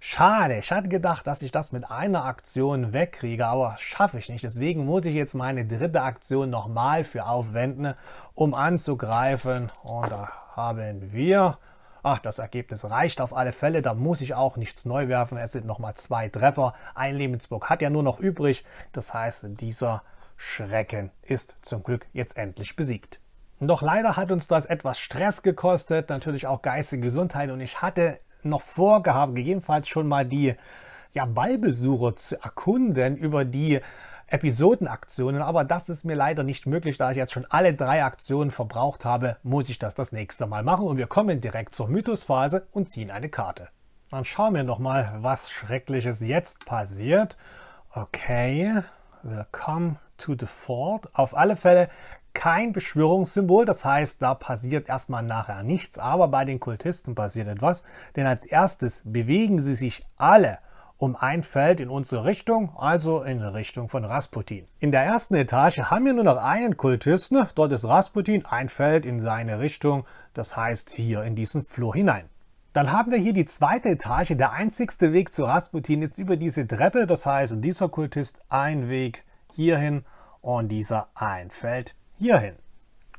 Schade, ich hatte gedacht, dass ich das mit einer Aktion wegkriege, aber schaffe ich nicht. Deswegen muss ich jetzt meine dritte Aktion nochmal für aufwenden, um anzugreifen. Und da haben wir ach, das Ergebnis reicht auf alle Fälle, da muss ich auch nichts neu werfen. Es sind nochmal zwei Treffer. Ein Lebensburg hat ja nur noch übrig. Das heißt, dieser Schrecken ist zum Glück jetzt endlich besiegt. Doch leider hat uns das etwas Stress gekostet, natürlich auch geistige Gesundheit und ich hatte noch vorgehabt, gegebenenfalls schon mal die ja, Ballbesucher zu erkunden über die Episodenaktionen, aber das ist mir leider nicht möglich. Da ich jetzt schon alle drei Aktionen verbraucht habe, muss ich das das nächste Mal machen und wir kommen direkt zur Mythosphase und ziehen eine Karte. Dann schauen wir nochmal, was Schreckliches jetzt passiert. Okay, Willkommen to the Fort. Auf alle Fälle kein Beschwörungssymbol, das heißt, da passiert erstmal nachher nichts, aber bei den Kultisten passiert etwas, denn als erstes bewegen sie sich alle um ein Feld in unsere Richtung, also in Richtung von Rasputin. In der ersten Etage haben wir nur noch einen Kultisten, dort ist Rasputin, ein Feld in seine Richtung, das heißt hier in diesen Flur hinein. Dann haben wir hier die zweite Etage. Der einzigste Weg zu Rasputin ist über diese Treppe. Das heißt, dieser Kultist ein Weg hierhin und dieser ein Feld hierhin.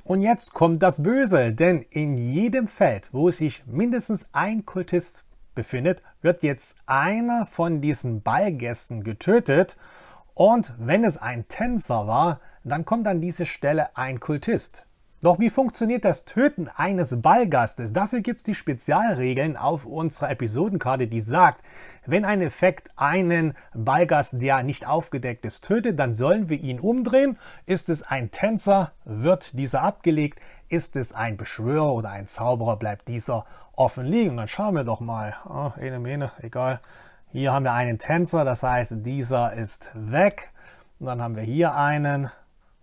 Und jetzt kommt das Böse, denn in jedem Feld, wo sich mindestens ein Kultist befindet, wird jetzt einer von diesen Ballgästen getötet und wenn es ein Tänzer war, dann kommt an diese Stelle ein Kultist. Doch wie funktioniert das Töten eines Ballgastes? Dafür gibt es die Spezialregeln auf unserer Episodenkarte, die sagt, wenn ein Effekt einen Ballgast, der nicht aufgedeckt ist, tötet, dann sollen wir ihn umdrehen. Ist es ein Tänzer, wird dieser abgelegt. Ist es ein Beschwörer oder ein Zauberer, bleibt dieser offen liegen. Dann schauen wir doch mal. Oh, ene, mene, egal. Hier haben wir einen Tänzer, das heißt, dieser ist weg. Und dann haben wir hier einen,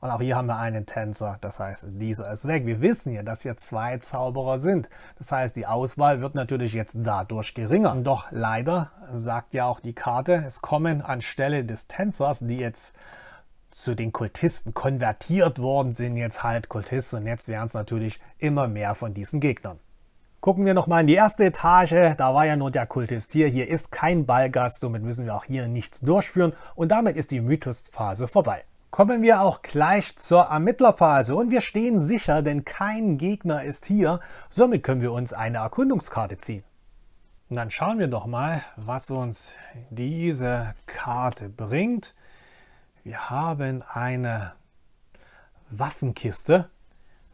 und auch hier haben wir einen Tänzer, das heißt, dieser ist weg. Wir wissen ja, dass hier zwei Zauberer sind. Das heißt, die Auswahl wird natürlich jetzt dadurch geringer. Und doch leider sagt ja auch die Karte, es kommen anstelle des Tänzers, die jetzt zu den Kultisten konvertiert worden sind, jetzt halt Kultisten. Und jetzt werden es natürlich immer mehr von diesen Gegnern. Gucken wir nochmal in die erste Etage. Da war ja nur der Kultist hier. Hier ist kein Ballgast, somit müssen wir auch hier nichts durchführen. Und damit ist die Mythosphase vorbei. Kommen wir auch gleich zur Ermittlerphase und wir stehen sicher, denn kein Gegner ist hier. Somit können wir uns eine Erkundungskarte ziehen. Und dann schauen wir doch mal, was uns diese Karte bringt. Wir haben eine Waffenkiste.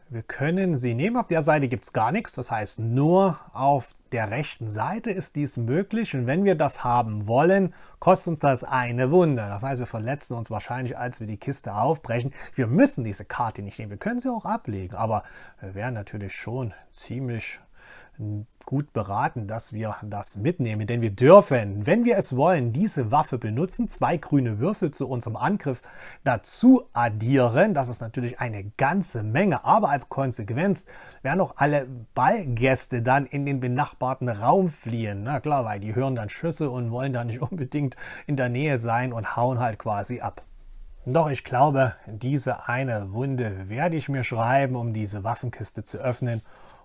Wir können sie nehmen. Auf der Seite gibt es gar nichts, das heißt nur auf der rechten Seite ist dies möglich und wenn wir das haben wollen, kostet uns das eine Wunde. Das heißt, wir verletzen uns wahrscheinlich, als wir die Kiste aufbrechen. Wir müssen diese Karte nicht nehmen, wir können sie auch ablegen, aber wir wären natürlich schon ziemlich gut beraten, dass wir das mitnehmen, denn wir dürfen, wenn wir es wollen, diese Waffe benutzen, zwei grüne Würfel zu unserem Angriff dazu addieren. Das ist natürlich eine ganze Menge, aber als Konsequenz werden auch alle Ballgäste dann in den benachbarten Raum fliehen. Na klar, weil die hören dann Schüsse und wollen da nicht <laughs> unbedingt in der Nähe sein und hauen halt quasi ab. Doch ich glaube, diese eine Wunde werde ich mir schreiben, um diese Waffenkiste zu öffnen,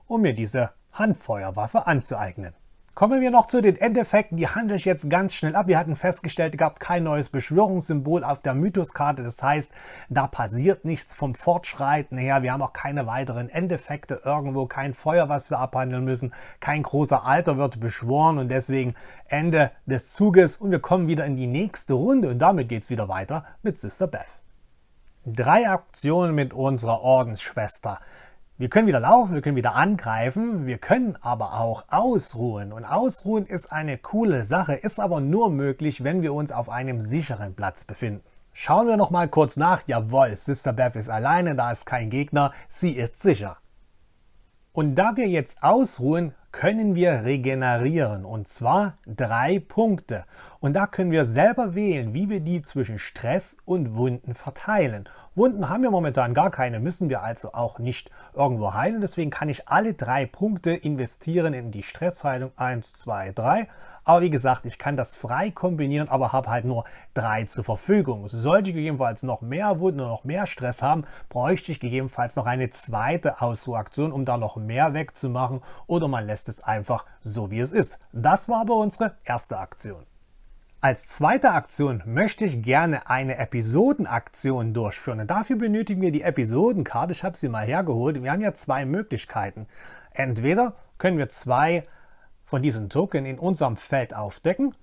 um mir diese Handfeuerwaffe anzueignen. Kommen wir noch zu den Endeffekten, die handle ich jetzt ganz schnell ab. Wir hatten festgestellt, es gab kein neues Beschwörungssymbol auf der Mythoskarte. das heißt, da passiert nichts vom Fortschreiten her. Wir haben auch keine weiteren Endeffekte, irgendwo kein Feuer, was wir abhandeln müssen, kein großer Alter wird beschworen und deswegen Ende des Zuges und wir kommen wieder in die nächste Runde und damit geht es wieder weiter mit Sister Beth. Drei Aktionen mit unserer Ordensschwester. Wir können wieder laufen, wir können wieder angreifen, wir können aber auch ausruhen. Und ausruhen ist eine coole Sache, ist aber nur möglich, wenn wir uns auf einem sicheren Platz befinden. Schauen wir nochmal kurz nach. Jawohl, Sister Beth ist alleine, da ist kein Gegner, sie ist sicher. Und da wir jetzt ausruhen, können wir regenerieren und zwar drei Punkte. Und da können wir selber wählen, wie wir die zwischen Stress und Wunden verteilen. Wunden haben wir momentan gar keine, müssen wir also auch nicht irgendwo heilen. Deswegen kann ich alle drei Punkte investieren in die Stressheilung 1, 2, 3. Aber wie gesagt, ich kann das frei kombinieren, aber habe halt nur drei zur Verfügung. Sollte ich gegebenenfalls noch mehr Wut und noch mehr Stress haben, bräuchte ich gegebenenfalls noch eine zweite Ausruhaktion, um da noch mehr wegzumachen oder man lässt es einfach so, wie es ist. Das war aber unsere erste Aktion. Als zweite Aktion möchte ich gerne eine Episodenaktion durchführen. Und dafür benötigen wir die Episodenkarte. Ich habe sie mal hergeholt. Wir haben ja zwei Möglichkeiten. Entweder können wir zwei von diesen Token in unserem Feld aufdecken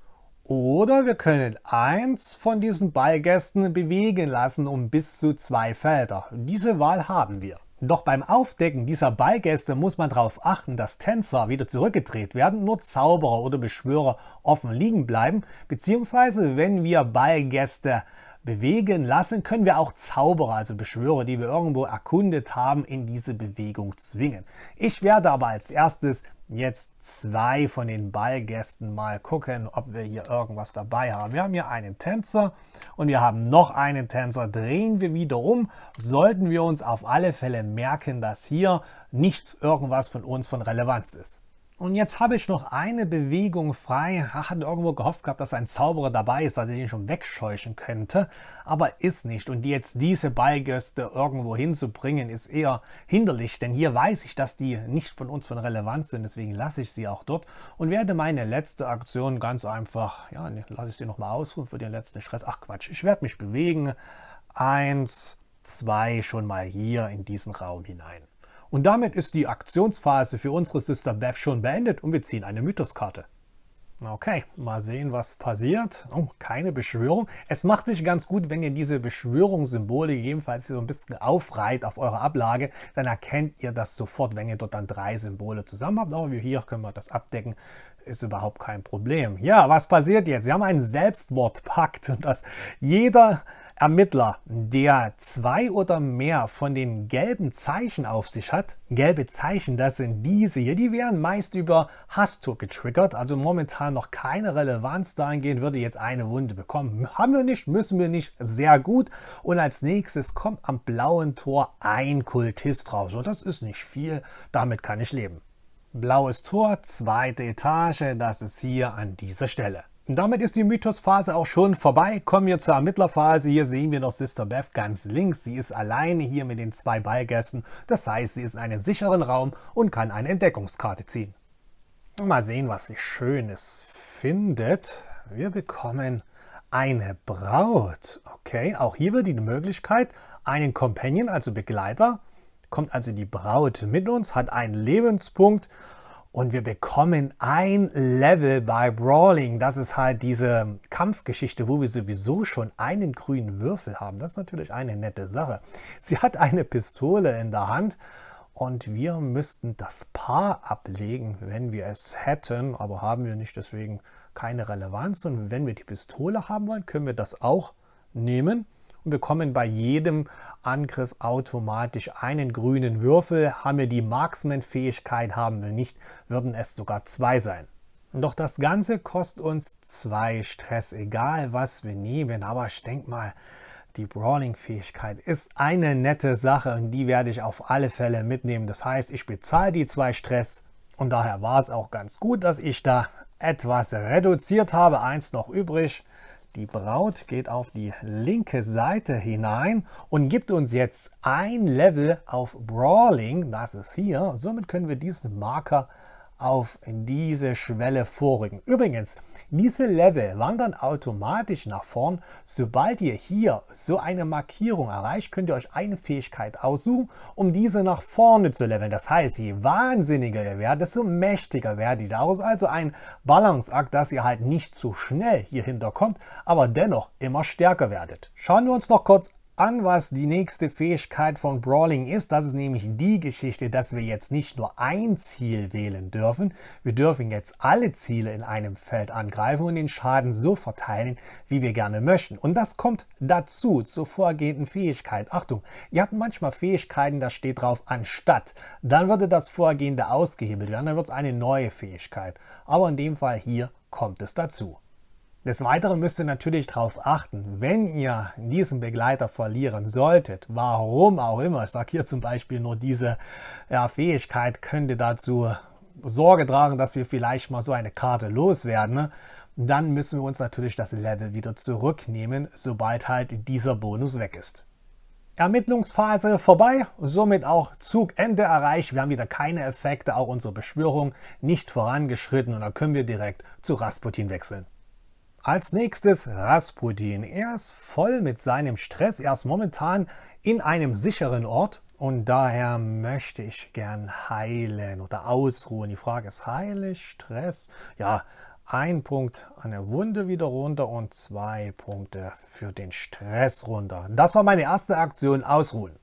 oder wir können eins von diesen Ballgästen bewegen lassen um bis zu zwei Felder. Diese Wahl haben wir. Doch beim Aufdecken dieser Ballgäste muss man darauf achten, dass Tänzer wieder zurückgedreht werden, nur Zauberer oder Beschwörer offen liegen bleiben, beziehungsweise wenn wir Ballgäste bewegen lassen, können wir auch Zauberer, also Beschwörer, die wir irgendwo erkundet haben, in diese Bewegung zwingen. Ich werde aber als erstes jetzt zwei von den Ballgästen mal gucken, ob wir hier irgendwas dabei haben. Wir haben hier einen Tänzer und wir haben noch einen Tänzer. Drehen wir wieder um, sollten wir uns auf alle Fälle merken, dass hier nichts irgendwas von uns von Relevanz ist. Und jetzt habe ich noch eine Bewegung frei. Ich hatte irgendwo gehofft gehabt, dass ein Zauberer dabei ist, dass ich ihn schon wegscheuchen könnte. Aber ist nicht. Und jetzt diese Ballgäste irgendwo hinzubringen, ist eher hinderlich. Denn hier weiß ich, dass die nicht von uns von Relevanz sind. Deswegen lasse ich sie auch dort und werde meine letzte Aktion ganz einfach, ja, ne, lasse ich sie nochmal ausruhen für den letzten Stress. Ach Quatsch, ich werde mich bewegen. Eins, zwei, schon mal hier in diesen Raum hinein. Und damit ist die Aktionsphase für unsere Sister Beth schon beendet und wir ziehen eine Mythoskarte. Okay, mal sehen, was passiert. Oh, keine Beschwörung. Es macht sich ganz gut, wenn ihr diese Beschwörungssymbole gegebenenfalls so ein bisschen aufreiht auf eurer Ablage, dann erkennt ihr das sofort, wenn ihr dort dann drei Symbole zusammen habt. Aber hier können wir das abdecken ist überhaupt kein Problem. Ja, was passiert jetzt? Wir haben einen Selbstmordpakt und dass jeder Ermittler, der zwei oder mehr von den gelben Zeichen auf sich hat, gelbe Zeichen, das sind diese hier, die werden meist über Hastur getriggert, also momentan noch keine Relevanz dahingehend, würde jetzt eine Wunde bekommen. Haben wir nicht, müssen wir nicht, sehr gut. Und als nächstes kommt am blauen Tor ein Kultist raus und das ist nicht viel, damit kann ich leben. Blaues Tor, zweite Etage, das ist hier an dieser Stelle damit ist die Mythosphase auch schon vorbei. Kommen wir zur Ermittlerphase. Hier sehen wir noch Sister Beth ganz links. Sie ist alleine hier mit den zwei Ballgästen. Das heißt, sie ist in einem sicheren Raum und kann eine Entdeckungskarte ziehen. Mal sehen, was sie Schönes findet. Wir bekommen eine Braut. Okay, auch hier wird die Möglichkeit, einen Companion, also Begleiter, kommt also die Braut mit uns, hat einen Lebenspunkt und wir bekommen ein Level bei Brawling. Das ist halt diese Kampfgeschichte, wo wir sowieso schon einen grünen Würfel haben. Das ist natürlich eine nette Sache. Sie hat eine Pistole in der Hand und wir müssten das Paar ablegen, wenn wir es hätten. Aber haben wir nicht, deswegen keine Relevanz. Und wenn wir die Pistole haben wollen, können wir das auch nehmen und bekommen bei jedem Angriff automatisch einen grünen Würfel. Haben wir die Marksman-Fähigkeit, haben wir nicht, würden es sogar zwei sein. Doch das Ganze kostet uns zwei Stress, egal was wir nehmen. Aber ich denke mal, die Brawling-Fähigkeit ist eine nette Sache und die werde ich auf alle Fälle mitnehmen. Das heißt, ich bezahle die zwei Stress und daher war es auch ganz gut, dass ich da etwas reduziert habe. Eins noch übrig. Die Braut geht auf die linke Seite hinein und gibt uns jetzt ein Level auf Brawling, das ist hier. Somit können wir diesen Marker auf diese Schwelle vorrücken. Übrigens, diese Level wandern automatisch nach vorn. Sobald ihr hier so eine Markierung erreicht, könnt ihr euch eine Fähigkeit aussuchen, um diese nach vorne zu leveln. Das heißt, je wahnsinniger ihr werdet, desto mächtiger werdet ihr. Daraus also ein Balanceakt, dass ihr halt nicht zu schnell hier hinterkommt, aber dennoch immer stärker werdet. Schauen wir uns noch kurz an, was die nächste Fähigkeit von Brawling ist. Das ist nämlich die Geschichte, dass wir jetzt nicht nur ein Ziel wählen dürfen. Wir dürfen jetzt alle Ziele in einem Feld angreifen und den Schaden so verteilen, wie wir gerne möchten. Und das kommt dazu zur vorgehenden Fähigkeit. Achtung, ihr habt manchmal Fähigkeiten, da steht drauf anstatt. Dann würde das vorgehende ausgehebelt werden, dann wird es eine neue Fähigkeit. Aber in dem Fall hier kommt es dazu. Des Weiteren müsst ihr natürlich darauf achten, wenn ihr diesen Begleiter verlieren solltet, warum auch immer, ich sage hier zum Beispiel nur diese ja, Fähigkeit könnte dazu Sorge tragen, dass wir vielleicht mal so eine Karte loswerden, ne? dann müssen wir uns natürlich das Level wieder zurücknehmen, sobald halt dieser Bonus weg ist. Ermittlungsphase vorbei, somit auch Zugende erreicht. Wir haben wieder keine Effekte, auch unsere Beschwörung nicht vorangeschritten und dann können wir direkt zu Rasputin wechseln. Als nächstes Rasputin. Er ist voll mit seinem Stress. Er ist momentan in einem sicheren Ort und daher möchte ich gern heilen oder ausruhen. Die Frage ist heilig, Stress. Ja, ein Punkt an der Wunde wieder runter und zwei Punkte für den Stress runter. Das war meine erste Aktion, ausruhen.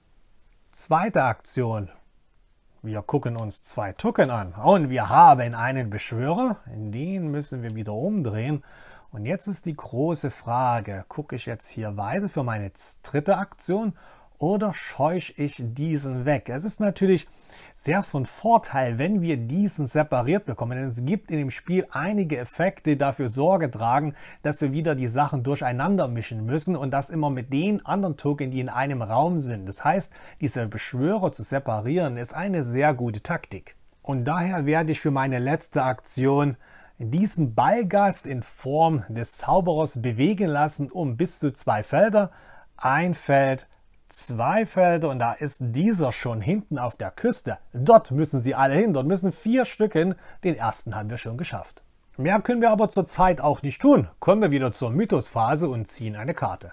Zweite Aktion. Wir gucken uns zwei Tucken an und wir haben einen Beschwörer. Den müssen wir wieder umdrehen. Und jetzt ist die große Frage, gucke ich jetzt hier weiter für meine dritte Aktion oder scheuche ich diesen weg? Es ist natürlich sehr von Vorteil, wenn wir diesen separiert bekommen, denn es gibt in dem Spiel einige Effekte, die dafür Sorge tragen, dass wir wieder die Sachen durcheinander mischen müssen und das immer mit den anderen Token, die in einem Raum sind. Das heißt, diese Beschwörer zu separieren ist eine sehr gute Taktik. Und daher werde ich für meine letzte Aktion diesen Ballgast in Form des Zauberers bewegen lassen um bis zu zwei Felder. Ein Feld, zwei Felder und da ist dieser schon hinten auf der Küste. Dort müssen sie alle hin, dort müssen vier Stück hin. Den ersten haben wir schon geschafft. Mehr können wir aber zurzeit auch nicht tun. Kommen wir wieder zur Mythosphase und ziehen eine Karte.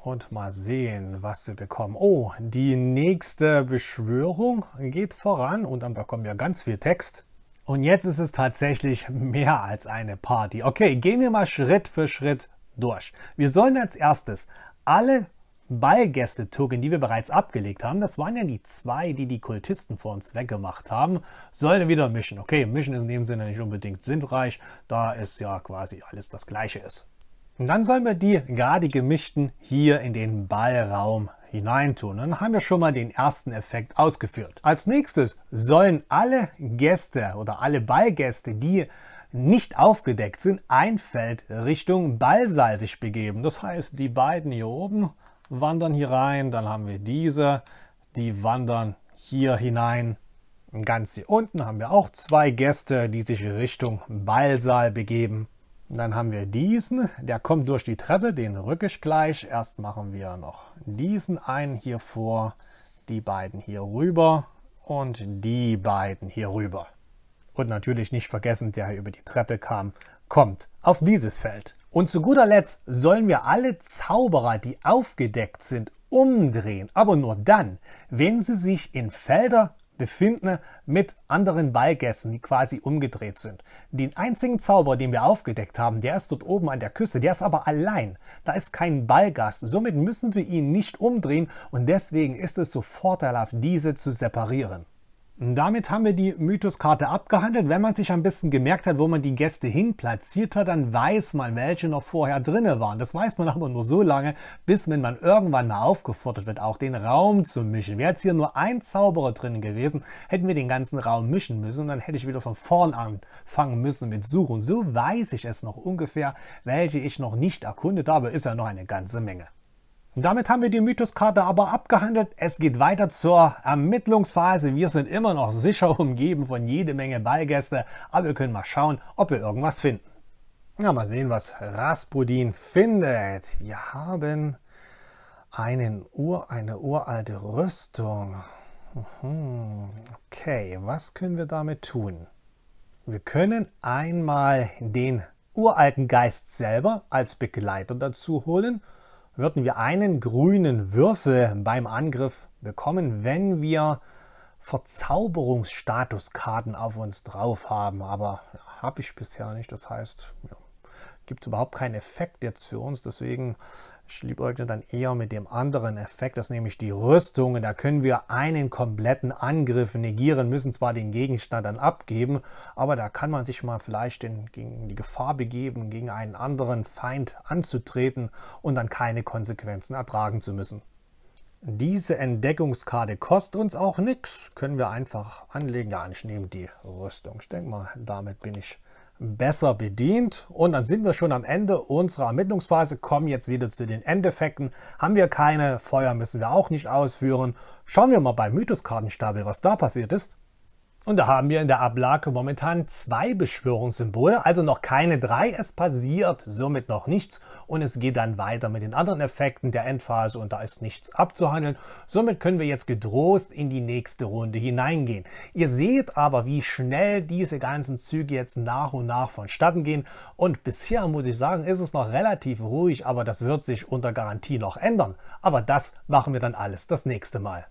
Und mal sehen, was sie bekommen. Oh, die nächste Beschwörung geht voran und dann bekommen wir ganz viel Text. Und jetzt ist es tatsächlich mehr als eine Party. Okay, gehen wir mal Schritt für Schritt durch. Wir sollen als erstes alle Ballgäste-Token, die wir bereits abgelegt haben, das waren ja die zwei, die die Kultisten vor uns weggemacht haben, sollen wieder mischen. Okay, mischen ist in dem Sinne nicht unbedingt sinnreich, da es ja quasi alles das Gleiche ist. Und dann sollen wir die gerade gemischten hier in den Ballraum hineintun. Dann haben wir schon mal den ersten Effekt ausgeführt. Als nächstes sollen alle Gäste oder alle Ballgäste, die nicht aufgedeckt sind, ein Feld Richtung Ballsaal sich begeben. Das heißt, die beiden hier oben wandern hier rein, dann haben wir diese, die wandern hier hinein. Ganz hier unten haben wir auch zwei Gäste, die sich Richtung Ballsaal begeben dann haben wir diesen, der kommt durch die Treppe, den rücke ich gleich. Erst machen wir noch diesen einen hier vor, die beiden hier rüber und die beiden hier rüber. Und natürlich nicht vergessen, der hier über die Treppe kam, kommt auf dieses Feld. Und zu guter Letzt sollen wir alle Zauberer, die aufgedeckt sind, umdrehen, aber nur dann, wenn sie sich in Felder befinden mit anderen Ballgästen, die quasi umgedreht sind. Den einzigen Zauber, den wir aufgedeckt haben, der ist dort oben an der Küste, der ist aber allein. Da ist kein Ballgast, somit müssen wir ihn nicht umdrehen und deswegen ist es so vorteilhaft, diese zu separieren. Damit haben wir die Mythoskarte abgehandelt. Wenn man sich ein bisschen gemerkt hat, wo man die Gäste hin platziert hat, dann weiß man, welche noch vorher drin waren. Das weiß man <laughs> aber nur so lange, bis wenn man irgendwann mal aufgefordert wird, auch den Raum zu mischen. Wäre jetzt hier nur ein Zauberer drin gewesen, hätten wir den ganzen Raum mischen müssen und dann hätte ich wieder von vorn anfangen müssen mit Suchen. So weiß ich es noch ungefähr, welche ich noch nicht erkundet habe. Ist ja noch eine ganze Menge. Damit haben wir die Mythoskarte aber abgehandelt. Es geht weiter zur Ermittlungsphase. Wir sind immer noch sicher umgeben von jede Menge Ballgäste, aber wir können mal schauen, ob wir irgendwas finden. Ja, mal sehen, was Rasputin findet. Wir haben einen Ur, eine uralte Rüstung. Mhm, okay, was können wir damit tun? Wir können einmal den uralten Geist selber als Begleiter dazu holen – würden wir einen grünen Würfel beim Angriff bekommen, wenn wir Verzauberungsstatuskarten auf uns drauf haben. Aber ja, habe ich bisher nicht. Das heißt, ja, gibt es überhaupt keinen Effekt jetzt für uns. Deswegen liebäugle dann eher mit dem anderen Effekt, das ist nämlich die Rüstung. da können wir einen kompletten Angriff negieren, müssen zwar den Gegenstand dann abgeben, aber da kann man sich mal vielleicht in, gegen die Gefahr begeben, gegen einen anderen Feind anzutreten und dann keine Konsequenzen ertragen zu müssen. Diese Entdeckungskarte kostet uns auch nichts, können wir einfach anlegen. Ja, ich nehme die Rüstung. Ich denke mal, damit bin ich besser bedient. Und dann sind wir schon am Ende unserer Ermittlungsphase, kommen jetzt wieder zu den Endeffekten. Haben wir keine, Feuer müssen wir auch nicht ausführen. Schauen wir mal beim Mythoskartenstapel, was da passiert ist. Und da haben wir in der Ablage momentan zwei Beschwörungssymbole, also noch keine drei. Es passiert somit noch nichts und es geht dann weiter mit den anderen Effekten der Endphase und da ist nichts abzuhandeln. Somit können wir jetzt gedrost in die nächste Runde hineingehen. Ihr seht aber, wie schnell diese ganzen Züge jetzt nach und nach vonstatten gehen und bisher muss ich sagen, ist es noch relativ ruhig, aber das wird sich unter Garantie noch ändern. Aber das machen wir dann alles das nächste Mal.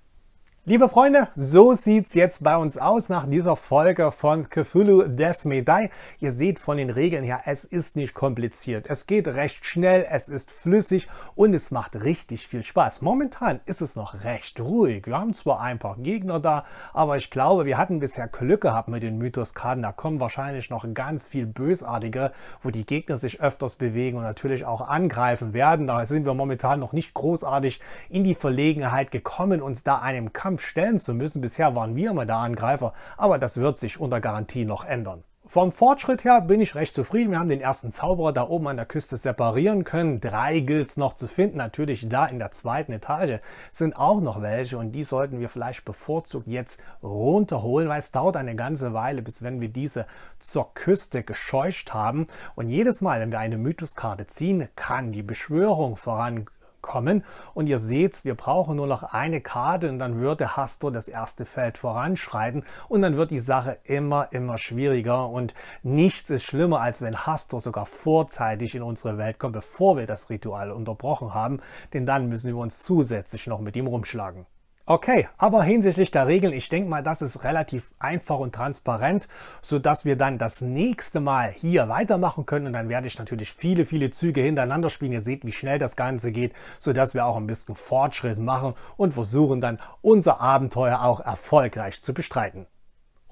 Liebe Freunde, so sieht's jetzt bei uns aus nach dieser Folge von Cthulhu Death May Die. Ihr seht von den Regeln her, es ist nicht kompliziert. Es geht recht schnell, es ist flüssig und es macht richtig viel Spaß. Momentan ist es noch recht ruhig. Wir haben zwar ein paar Gegner da, aber ich glaube, wir hatten bisher Glück gehabt mit den Mythoskarten. Da kommen wahrscheinlich noch ganz viel Bösartige, wo die Gegner sich öfters bewegen und natürlich auch angreifen werden. Da sind wir momentan noch nicht großartig in die Verlegenheit gekommen, uns da einem Kampf Kampf stellen zu müssen. Bisher waren wir immer der Angreifer, aber das wird sich unter Garantie noch ändern. Vom Fortschritt her bin ich recht zufrieden. Wir haben den ersten Zauberer da oben an der Küste separieren können. Drei Guilds noch zu finden. Natürlich da in der zweiten Etage sind auch noch welche und die sollten wir vielleicht bevorzugt jetzt runterholen, weil es dauert eine ganze Weile, bis wenn wir diese zur Küste gescheucht haben. Und jedes Mal, wenn wir eine Mythoskarte ziehen, kann die Beschwörung vorangehen kommen. Und ihr seht, wir brauchen nur noch eine Karte und dann würde Hastor das erste Feld voranschreiten und dann wird die Sache immer, immer schwieriger und nichts ist schlimmer, als wenn Hastor sogar vorzeitig in unsere Welt kommt, bevor wir das Ritual unterbrochen haben, denn dann müssen wir uns zusätzlich noch mit ihm rumschlagen. Okay, aber hinsichtlich der Regeln, ich denke mal, das ist relativ einfach und transparent, sodass wir dann das nächste Mal hier weitermachen können und dann werde ich natürlich viele, viele Züge hintereinander spielen. Ihr seht, wie schnell das Ganze geht, sodass wir auch ein bisschen Fortschritt machen und versuchen dann unser Abenteuer auch erfolgreich zu bestreiten.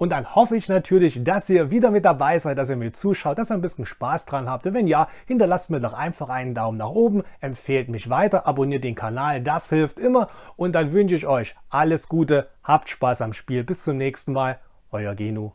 Und dann hoffe ich natürlich, dass ihr wieder mit dabei seid, dass ihr mir zuschaut, dass ihr ein bisschen Spaß dran habt. Und wenn ja, hinterlasst mir doch einfach einen Daumen nach oben, empfehlt mich weiter, abonniert den Kanal, das hilft immer. Und dann wünsche ich euch alles Gute, habt Spaß am Spiel. Bis zum nächsten Mal, euer Genu.